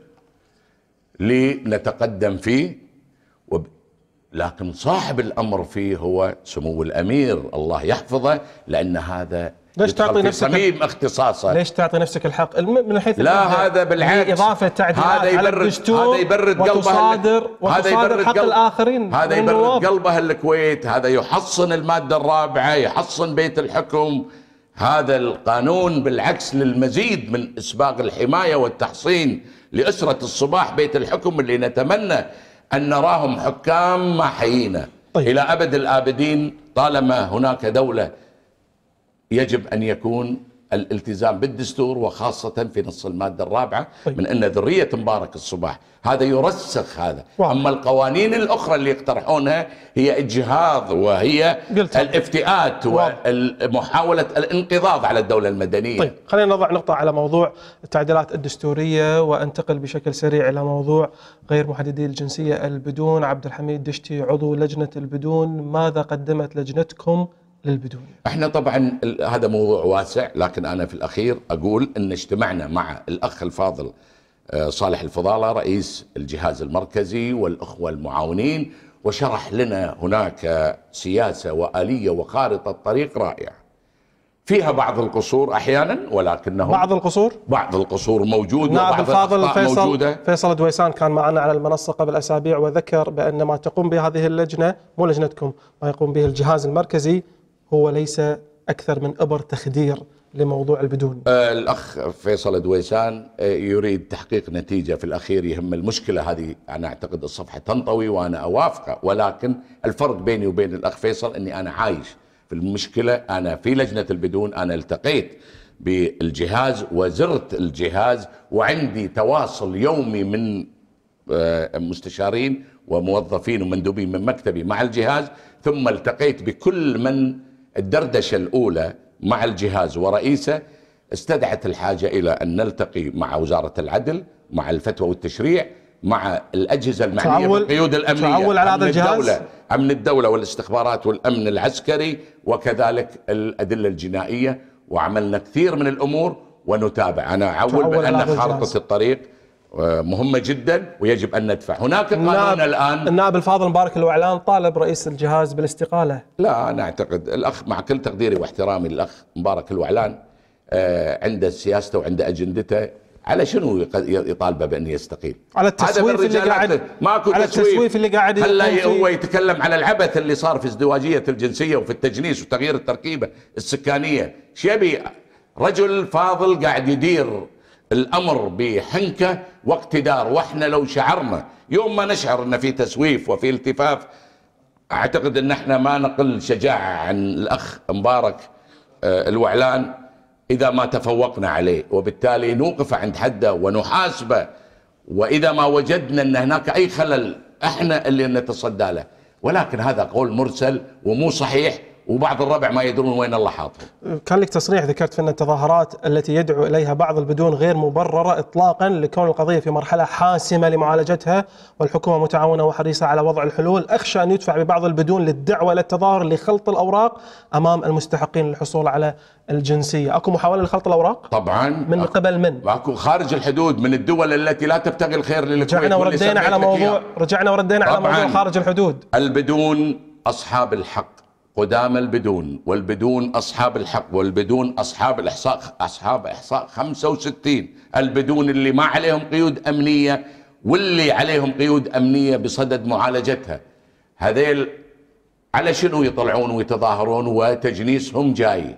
لنتقدم فيه لكن صاحب الامر فيه هو سمو الامير الله يحفظه لان هذا ليش تعطي نفسك صميم اختصاصه ليش تعطي نفسك الحق من حيث لا هذا بالعكس اضافه تعديلات هذا يبرد هذا يبرد قلبه وتصادر هذا يبرد حق الاخرين هذا يبرد قلبه الكويت هذا يحصن الماده الرابعه يحصن بيت الحكم هذا القانون بالعكس للمزيد من اسباق الحمايه والتحصين لاسره الصباح بيت الحكم اللي نتمنى أن نراهم حكام محيينا طيب. إلى أبد الآبدين طالما هناك دولة يجب أن يكون الالتزام بالدستور وخاصة في نص المادة الرابعة طيب. من أن ذرية مبارك الصباح هذا يرسخ هذا أما القوانين الأخرى اللي يقترحونها هي إجهاض وهي الافتئات ومحاولة الانقضاض على الدولة المدنية طيب خلينا نضع نقطة على موضوع التعديلات الدستورية وأنتقل بشكل سريع إلى موضوع غير محددي الجنسية البدون عبد الحميد دشتي عضو لجنة البدون ماذا قدمت لجنتكم للبدون احنا طبعا هذا موضوع واسع لكن انا في الاخير اقول ان اجتمعنا مع الاخ الفاضل آه، صالح الفضاله رئيس الجهاز المركزي والاخوه المعاونين وشرح لنا هناك سياسه واليه وخارطه طريق رائعه فيها بعض القصور احيانا ولكنه بعض القصور بعض القصور موجود نائب الفاضل فيصل موجودة. فيصل دويسان كان معنا على المنصه قبل اسابيع وذكر بان ما تقوم به هذه اللجنه مو لجنتكم ما يقوم به الجهاز المركزي هو ليس أكثر من إبر تخدير لموضوع البدون آه، الأخ فيصل دويسان آه، يريد تحقيق نتيجة في الأخير يهم المشكلة هذه أنا أعتقد الصفحة تنطوي وأنا أوافقه ولكن الفرق بيني وبين الأخ فيصل أني أنا عايش في المشكلة أنا في لجنة البدون أنا التقيت بالجهاز وزرت الجهاز وعندي تواصل يومي من آه، مستشارين وموظفين ومندوبين من مكتبي مع الجهاز ثم التقيت بكل من الدردشة الأولى مع الجهاز ورئيسه استدعت الحاجة إلى أن نلتقي مع وزارة العدل مع الفتوى والتشريع مع الأجهزة المعنية بالقيود الأمنية تعول على هذا الجهاز الدولة أمن الدولة والاستخبارات والأمن العسكري وكذلك الأدلة الجنائية وعملنا كثير من الأمور ونتابع أنا أعول بأن خارطة الطريق مهمة جدا ويجب أن ندفع هناك قانون الآن النائب الفاضل مبارك الوعلان طالب رئيس الجهاز بالاستقالة لا أنا أعتقد الأخ مع كل تقديري واحترامي للأخ مبارك الوعلان آه، عنده سياسته وعنده أجندته على شنو يطالبه بأن يستقيل على التسويف اللي قاعد ماكو على التسويف اللي قاعد هلا هو يتكلم على العبث اللي صار في ازدواجية الجنسية وفي التجنيس وتغيير التركيبة السكانية شبي رجل فاضل قاعد يدير الامر بحنكه واقتدار واحنا لو شعرنا يوم ما نشعر ان في تسويف وفي التفاف اعتقد ان احنا ما نقل شجاعه عن الاخ مبارك آه، الوعلان اذا ما تفوقنا عليه وبالتالي نوقف عند حده ونحاسبه واذا ما وجدنا ان هناك اي خلل احنا اللي نتصدى له ولكن هذا قول مرسل ومو صحيح وبعض الربع ما يدرون وين الله حاطهم. كان لك تصريح ذكرت في ان التظاهرات التي يدعو اليها بعض البدون غير مبرره اطلاقا لكون القضيه في مرحله حاسمه لمعالجتها والحكومه متعاونه وحريصه على وضع الحلول، اخشى ان يدفع ببعض البدون للدعوه للتظاهر لخلط الاوراق امام المستحقين للحصول على الجنسيه، اكو محاوله لخلط الاوراق؟ طبعا من أكو قبل من؟ اكو خارج الحدود من الدول التي لا تبتغي الخير للكويت رجعنا وردينا على موضوع رجعنا وردينا على موضوع خارج الحدود البدون اصحاب الحق قدام البدون والبدون أصحاب الحق والبدون أصحاب الإحصاء أصحاب إحصاء 65 البدون اللي ما عليهم قيود أمنية واللي عليهم قيود أمنية بصدد معالجتها هذيل على شنو يطلعون ويتظاهرون وتجنيسهم جاي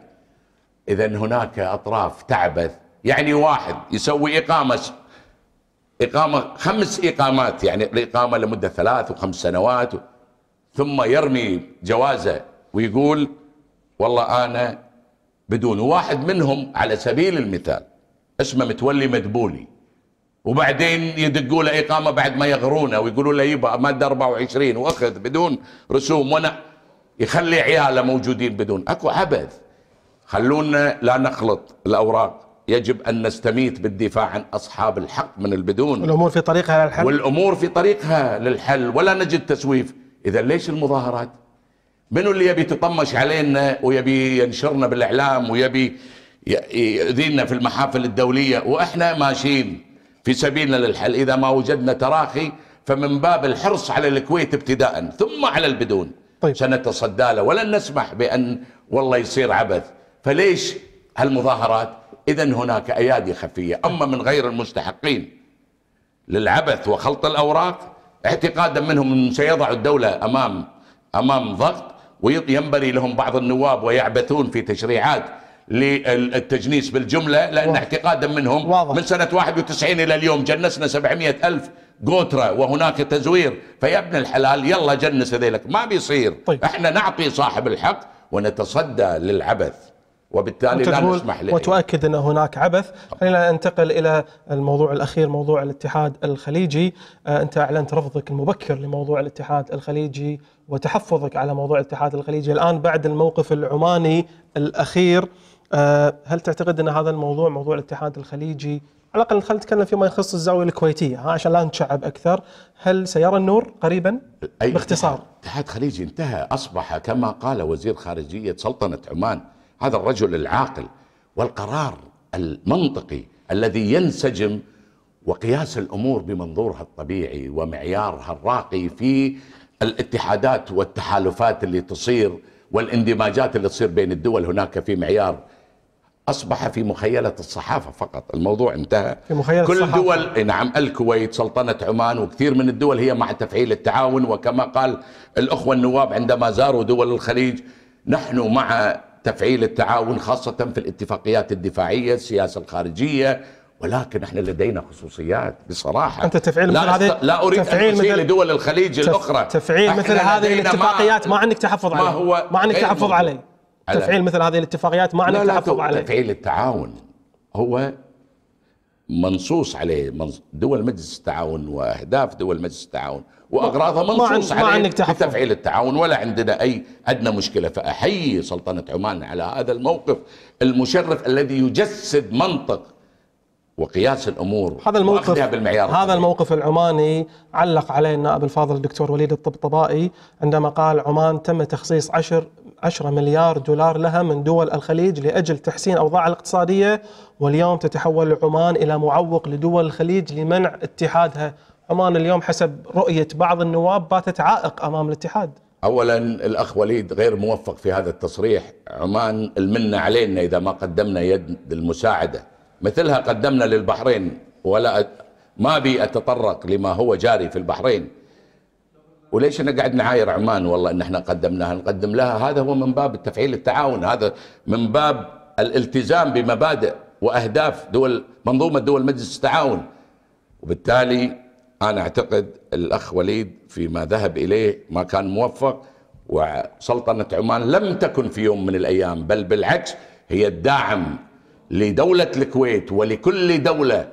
إذا هناك أطراف تعبث يعني واحد يسوي إقامة إقامة خمس إقامات يعني الإقامة لمدة ثلاث وخمس سنوات ثم يرمي جوازه ويقول والله أنا بدون واحد منهم على سبيل المثال اسمه متولي مدبولي وبعدين يدقوا له إقامة بعد ما يغرونه ويقولوا له يبا مادة 24 وأخذ بدون رسوم وأنا يخلي عياله موجودين بدون أكو عبث خلونا لا نخلط الأوراق يجب أن نستميت بالدفاع عن أصحاب الحق من البدون والأمور في طريقها للحل والأمور في طريقها للحل ولا نجد تسويف إذا ليش المظاهرات؟ منو اللي يبي يتطمش علينا ويبي ينشرنا بالاعلام ويبي يؤذينا في المحافل الدوليه واحنا ماشيين في سبيلنا للحل اذا ما وجدنا تراخي فمن باب الحرص على الكويت ابتداء ثم على البدون طيب. سنتصدى له ولن نسمح بان والله يصير عبث فليش هالمظاهرات اذا هناك ايادي خفيه اما من غير المستحقين للعبث وخلط الاوراق اعتقادا منهم من سيضع الدوله امام امام ضغط وينبري لهم بعض النواب ويعبثون في تشريعات للتجنيس بالجملة لأن واضح. اعتقادا منهم واضح. من سنة 91 إلى اليوم جنسنا 700 ألف قوترة وهناك تزوير فيا ابن الحلال يلا جنس هذيلك ما بيصير طيب. احنا نعطي صاحب الحق ونتصدى للعبث وبالتالي لا نسمح له وتؤكد ان هناك عبث خلينا ننتقل الى الموضوع الاخير موضوع الاتحاد الخليجي آه، انت اعلنت رفضك المبكر لموضوع الاتحاد الخليجي وتحفظك على موضوع الاتحاد الخليجي الان بعد الموقف العماني الاخير آه، هل تعتقد ان هذا الموضوع موضوع الاتحاد الخليجي على الاقل خلينا نتكلم فيما يخص الزاويه الكويتيه ها عشان لا نتشعب اكثر هل سيرى النور قريبا أي باختصار الاتحاد الخليجي انتهى اصبح كما قال وزير خارجيه سلطنه عمان هذا الرجل العاقل والقرار المنطقي الذي ينسجم وقياس الامور بمنظورها الطبيعي ومعيارها الراقي في الاتحادات والتحالفات اللي تصير والاندماجات اللي تصير بين الدول هناك في معيار اصبح في مخيله الصحافه فقط، الموضوع انتهى في مخيله كل الصحافة. دول نعم الكويت، سلطنه عمان وكثير من الدول هي مع تفعيل التعاون وكما قال الاخوه النواب عندما زاروا دول الخليج نحن مع تفعيل التعاون خاصة في الاتفاقيات الدفاعية السياسة الخارجية ولكن احنا لدينا خصوصيات بصراحه انت تفعيل مثل هذه لا اريد تفعيل ان مثل لدول الخليج تف الاخرى تفعيل مثل هذه الاتفاقيات ما, ما عندك تحفظ عليه ما, هو ما عندك تحفظ عليه تفعيل مثل هذه الاتفاقيات ما عندك تحفظ عليه تفعيل التعاون هو منصوص عليه دول مجلس التعاون واهداف دول مجلس التعاون واغراضها منصوص عليه في تفعيل التعاون ولا عندنا اي ادنى مشكله فاحيي سلطنه عمان على هذا الموقف المشرف الذي يجسد منطق وقياس الامور هذا الموقف بالمعيار هذا الموقف العماني علق عليه النائب الفاضل الدكتور وليد الطبطبائي عندما قال عمان تم تخصيص 10 10 مليار دولار لها من دول الخليج لاجل تحسين اوضاعها الاقتصاديه واليوم تتحول عمان الى معوق لدول الخليج لمنع اتحادها عمان اليوم حسب رؤية بعض النواب باتت عائق أمام الاتحاد اولا الاخ وليد غير موفق في هذا التصريح عمان المنه علينا اذا ما قدمنا يد المساعده مثلها قدمنا للبحرين ولا ما بي اتطرق لما هو جاري في البحرين وليش انا قاعد نعاير عمان والله ان احنا قدمناها نقدم لها هذا هو من باب التفعيل التعاون هذا من باب الالتزام بمبادئ واهداف دول منظومه دول مجلس التعاون وبالتالي أنا أعتقد الأخ وليد فيما ذهب إليه ما كان موفق وسلطنة عمان لم تكن في يوم من الأيام بل بالعكس هي الداعم لدولة الكويت ولكل دولة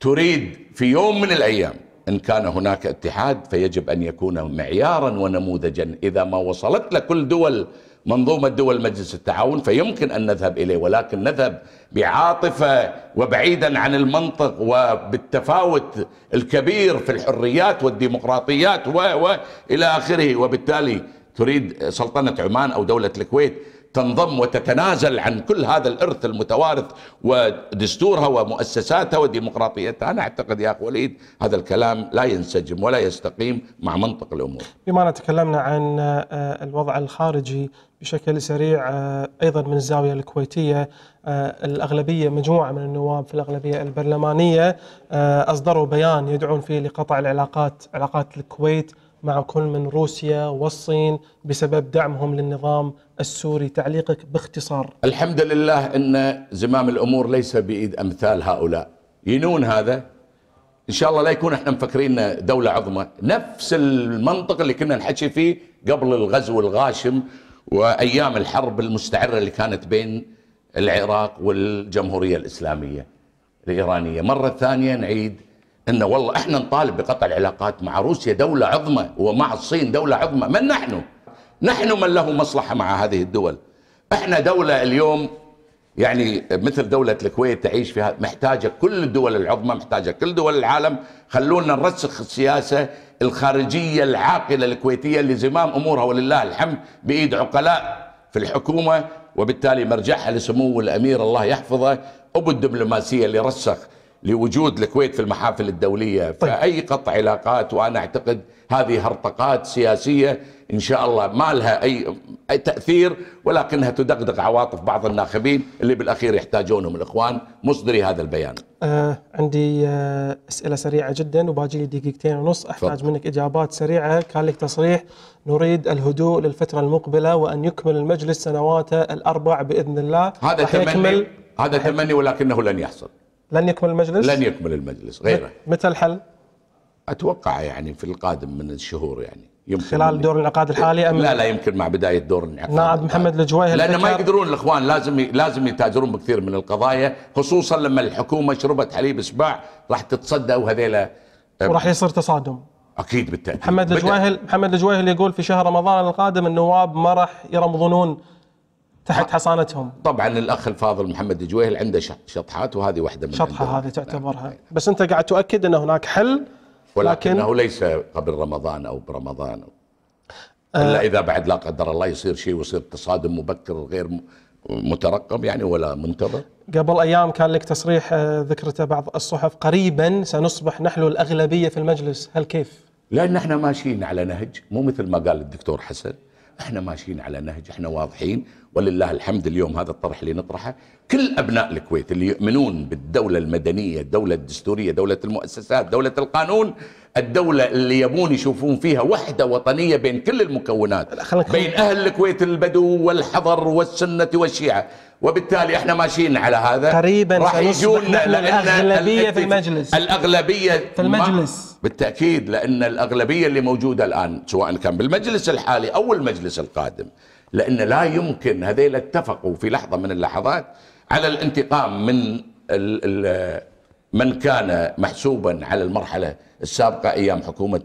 تريد في يوم من الأيام إن كان هناك اتحاد فيجب أن يكون معيارا ونموذجا إذا ما وصلت لكل دول منظومة دول مجلس التعاون فيمكن أن نذهب إليه ولكن نذهب بعاطفة وبعيدا عن المنطق وبالتفاوت الكبير في الحريات والديمقراطيات وإلى آخره وبالتالي تريد سلطنة عمان أو دولة الكويت تنضم وتتنازل عن كل هذا الارث المتوارث ودستورها ومؤسساتها وديمقراطيتها انا اعتقد يا اخ وليد هذا الكلام لا ينسجم ولا يستقيم مع منطق الامور بما تكلمنا عن آه، الوضع الخارجي بشكل سريع آه، ايضا من الزاويه الكويتيه آه، الاغلبيه مجموعه من النواب في الاغلبيه البرلمانيه اصدروا بيان يدعون فيه لقطع العلاقات علاقات الكويت مع كل من روسيا والصين بسبب دعمهم للنظام السوري تعليقك باختصار الحمد لله أن زمام الأمور ليس بإيد أمثال هؤلاء ينون هذا إن شاء الله لا يكون احنا مفكرين دولة عظمى نفس المنطق اللي كنا نحكي فيه قبل الغزو الغاشم وأيام الحرب المستعرة اللي كانت بين العراق والجمهورية الإسلامية الإيرانية مرة ثانية نعيد ان والله احنا نطالب بقطع العلاقات مع روسيا دوله عظمى ومع الصين دوله عظمى من نحن؟ نحن من له مصلحه مع هذه الدول. احنا دوله اليوم يعني مثل دولة الكويت تعيش فيها محتاجة كل الدول العظمى محتاجة كل دول العالم خلونا نرسخ السياسة الخارجية العاقلة الكويتية اللي زمام أمورها ولله الحمد بإيد عقلاء في الحكومة وبالتالي مرجعها لسمو الأمير الله يحفظه أبو الدبلوماسية اللي رسخ لوجود الكويت في المحافل الدولية طيب. فأي قطع علاقات وأنا أعتقد هذه هرطقات سياسية إن شاء الله ما لها أي تأثير ولكنها تدغدغ عواطف بعض الناخبين اللي بالأخير يحتاجونهم الإخوان مصدري هذا البيان آه عندي آه أسئلة سريعة جدا وباجي لي دقيقتين ونص أحتاج فضل. منك إجابات سريعة كان لك تصريح نريد الهدوء للفترة المقبلة وأن يكمل المجلس سنواته الأربع بإذن الله هذا تمني هذا تمني ولكنه لن يحصل لن يكمل المجلس؟ لن يكمل المجلس غيره متى الحل؟ اتوقع يعني في القادم من الشهور يعني يمكن خلال دور الانعقاد الحالي ام لا لا يمكن مع بدايه دور الانعقاد نائب محمد الجويهر لانه ما يقدرون الاخوان لازم لازم يتاجرون بكثير من القضايا خصوصا لما الحكومه شربت حليب سباع راح تتصدى وهذيلا وراح يصير تصادم اكيد بالتاكيد محمد الجويهر محمد الجويهر يقول في شهر رمضان القادم النواب ما راح يرمضون تحت حصانتهم طبعا الاخ الفاضل محمد الجويهل عنده شطحات وهذه واحده من شطحه هذه تعتبرها نعم. بس انت قاعد تؤكد ان هناك حل ولكنه لكن... ليس قبل رمضان او برمضان أو آه، الا اذا بعد لا قدر الله يصير شيء ويصير تصادم مبكر غير مترقب يعني ولا منتظر قبل ايام كان لك تصريح آه، ذكرته بعض الصحف قريبا سنصبح نحن الاغلبيه في المجلس هل كيف؟ لان احنا ماشيين على نهج مو مثل ما قال الدكتور حسن احنا ماشيين على نهج احنا واضحين ولله الحمد اليوم هذا الطرح اللي نطرحه كل ابناء الكويت اللي يؤمنون بالدوله المدنيه الدوله الدستوريه دوله المؤسسات دوله القانون الدولة اللي يبون يشوفون فيها وحدة وطنية بين كل المكونات بين أهل الكويت البدو والحضر والسنة والشيعة وبالتالي احنا ماشيين على هذا قريبا راح يجون الاغلبيه في المجلس الاغلبيه في المجلس بالتاكيد لان الاغلبيه اللي موجوده الان سواء كان بالمجلس الحالي او المجلس القادم لان لا يمكن هذيل اتفقوا في لحظه من اللحظات على الانتقام من ال ال من كان محسوبا على المرحلة السابقة أيام حكومة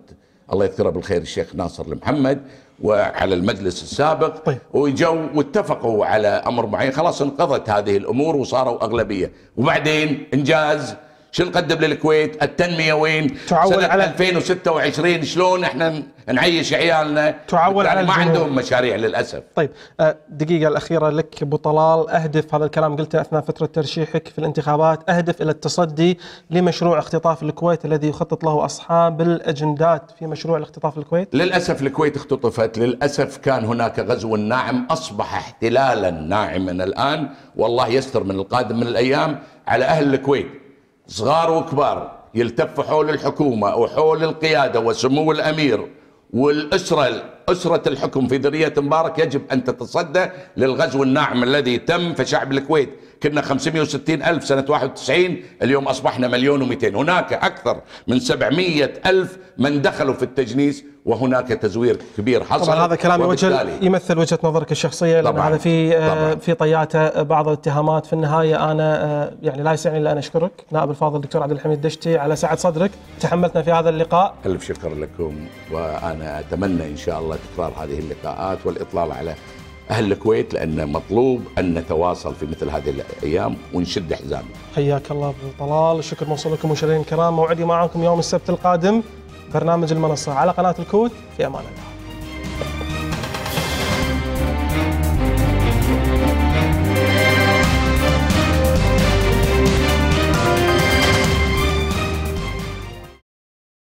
الله يذكره بالخير الشيخ ناصر المحمد وعلى المجلس السابق طيب. وجو واتفقوا على امر معين خلاص انقضت هذه الامور وصاروا اغلبيه وبعدين انجاز شو نقدم للكويت التنمية وين تعول سنة على 2026 شلون احنا نعيش عيالنا تعول يعني على ما الجمهور. عندهم مشاريع للأسف طيب آه، دقيقة الأخيرة لك أبو طلال أهدف هذا الكلام قلته أثناء فترة ترشيحك في الانتخابات أهدف إلى التصدي لمشروع اختطاف الكويت الذي يخطط له أصحاب الأجندات في مشروع الاختطاف الكويت للأسف الكويت اختطفت للأسف كان هناك غزو ناعم أصبح احتلالا ناعما الآن والله يستر من القادم من الأيام على أهل الكويت صغار وكبار يلتف حول الحكومة وحول القيادة وسمو الأمير والأسرة أسرة الحكم في ذرية مبارك يجب أن تتصدى للغزو الناعم الذي تم في شعب الكويت كنا 560 ألف سنة 91 اليوم أصبحنا مليون و200 هناك أكثر من 700 ألف من دخلوا في التجنيس وهناك تزوير كبير حصل طبعا هذا كلام يمثل وجهه نظرك الشخصيه لان هذا في آه، طبعاً في طياته بعض الاتهامات في النهايه انا آه، يعني لا يسعني الا ان اشكرك نائب الفاضل الدكتور عبد الحميد دشتي على سعه صدرك تحملتنا في هذا اللقاء الف شكر لكم وانا اتمنى ان شاء الله تكرار هذه اللقاءات والاطلال على أهل الكويت لأن مطلوب أن نتواصل في مثل هذه الأيام ونشد حزامنا حياك الله أبو طلال الشكر موصول لكم مشاهدينا الكرام موعدي معكم يوم السبت القادم برنامج المنصة على قناة الكويت في أمان الله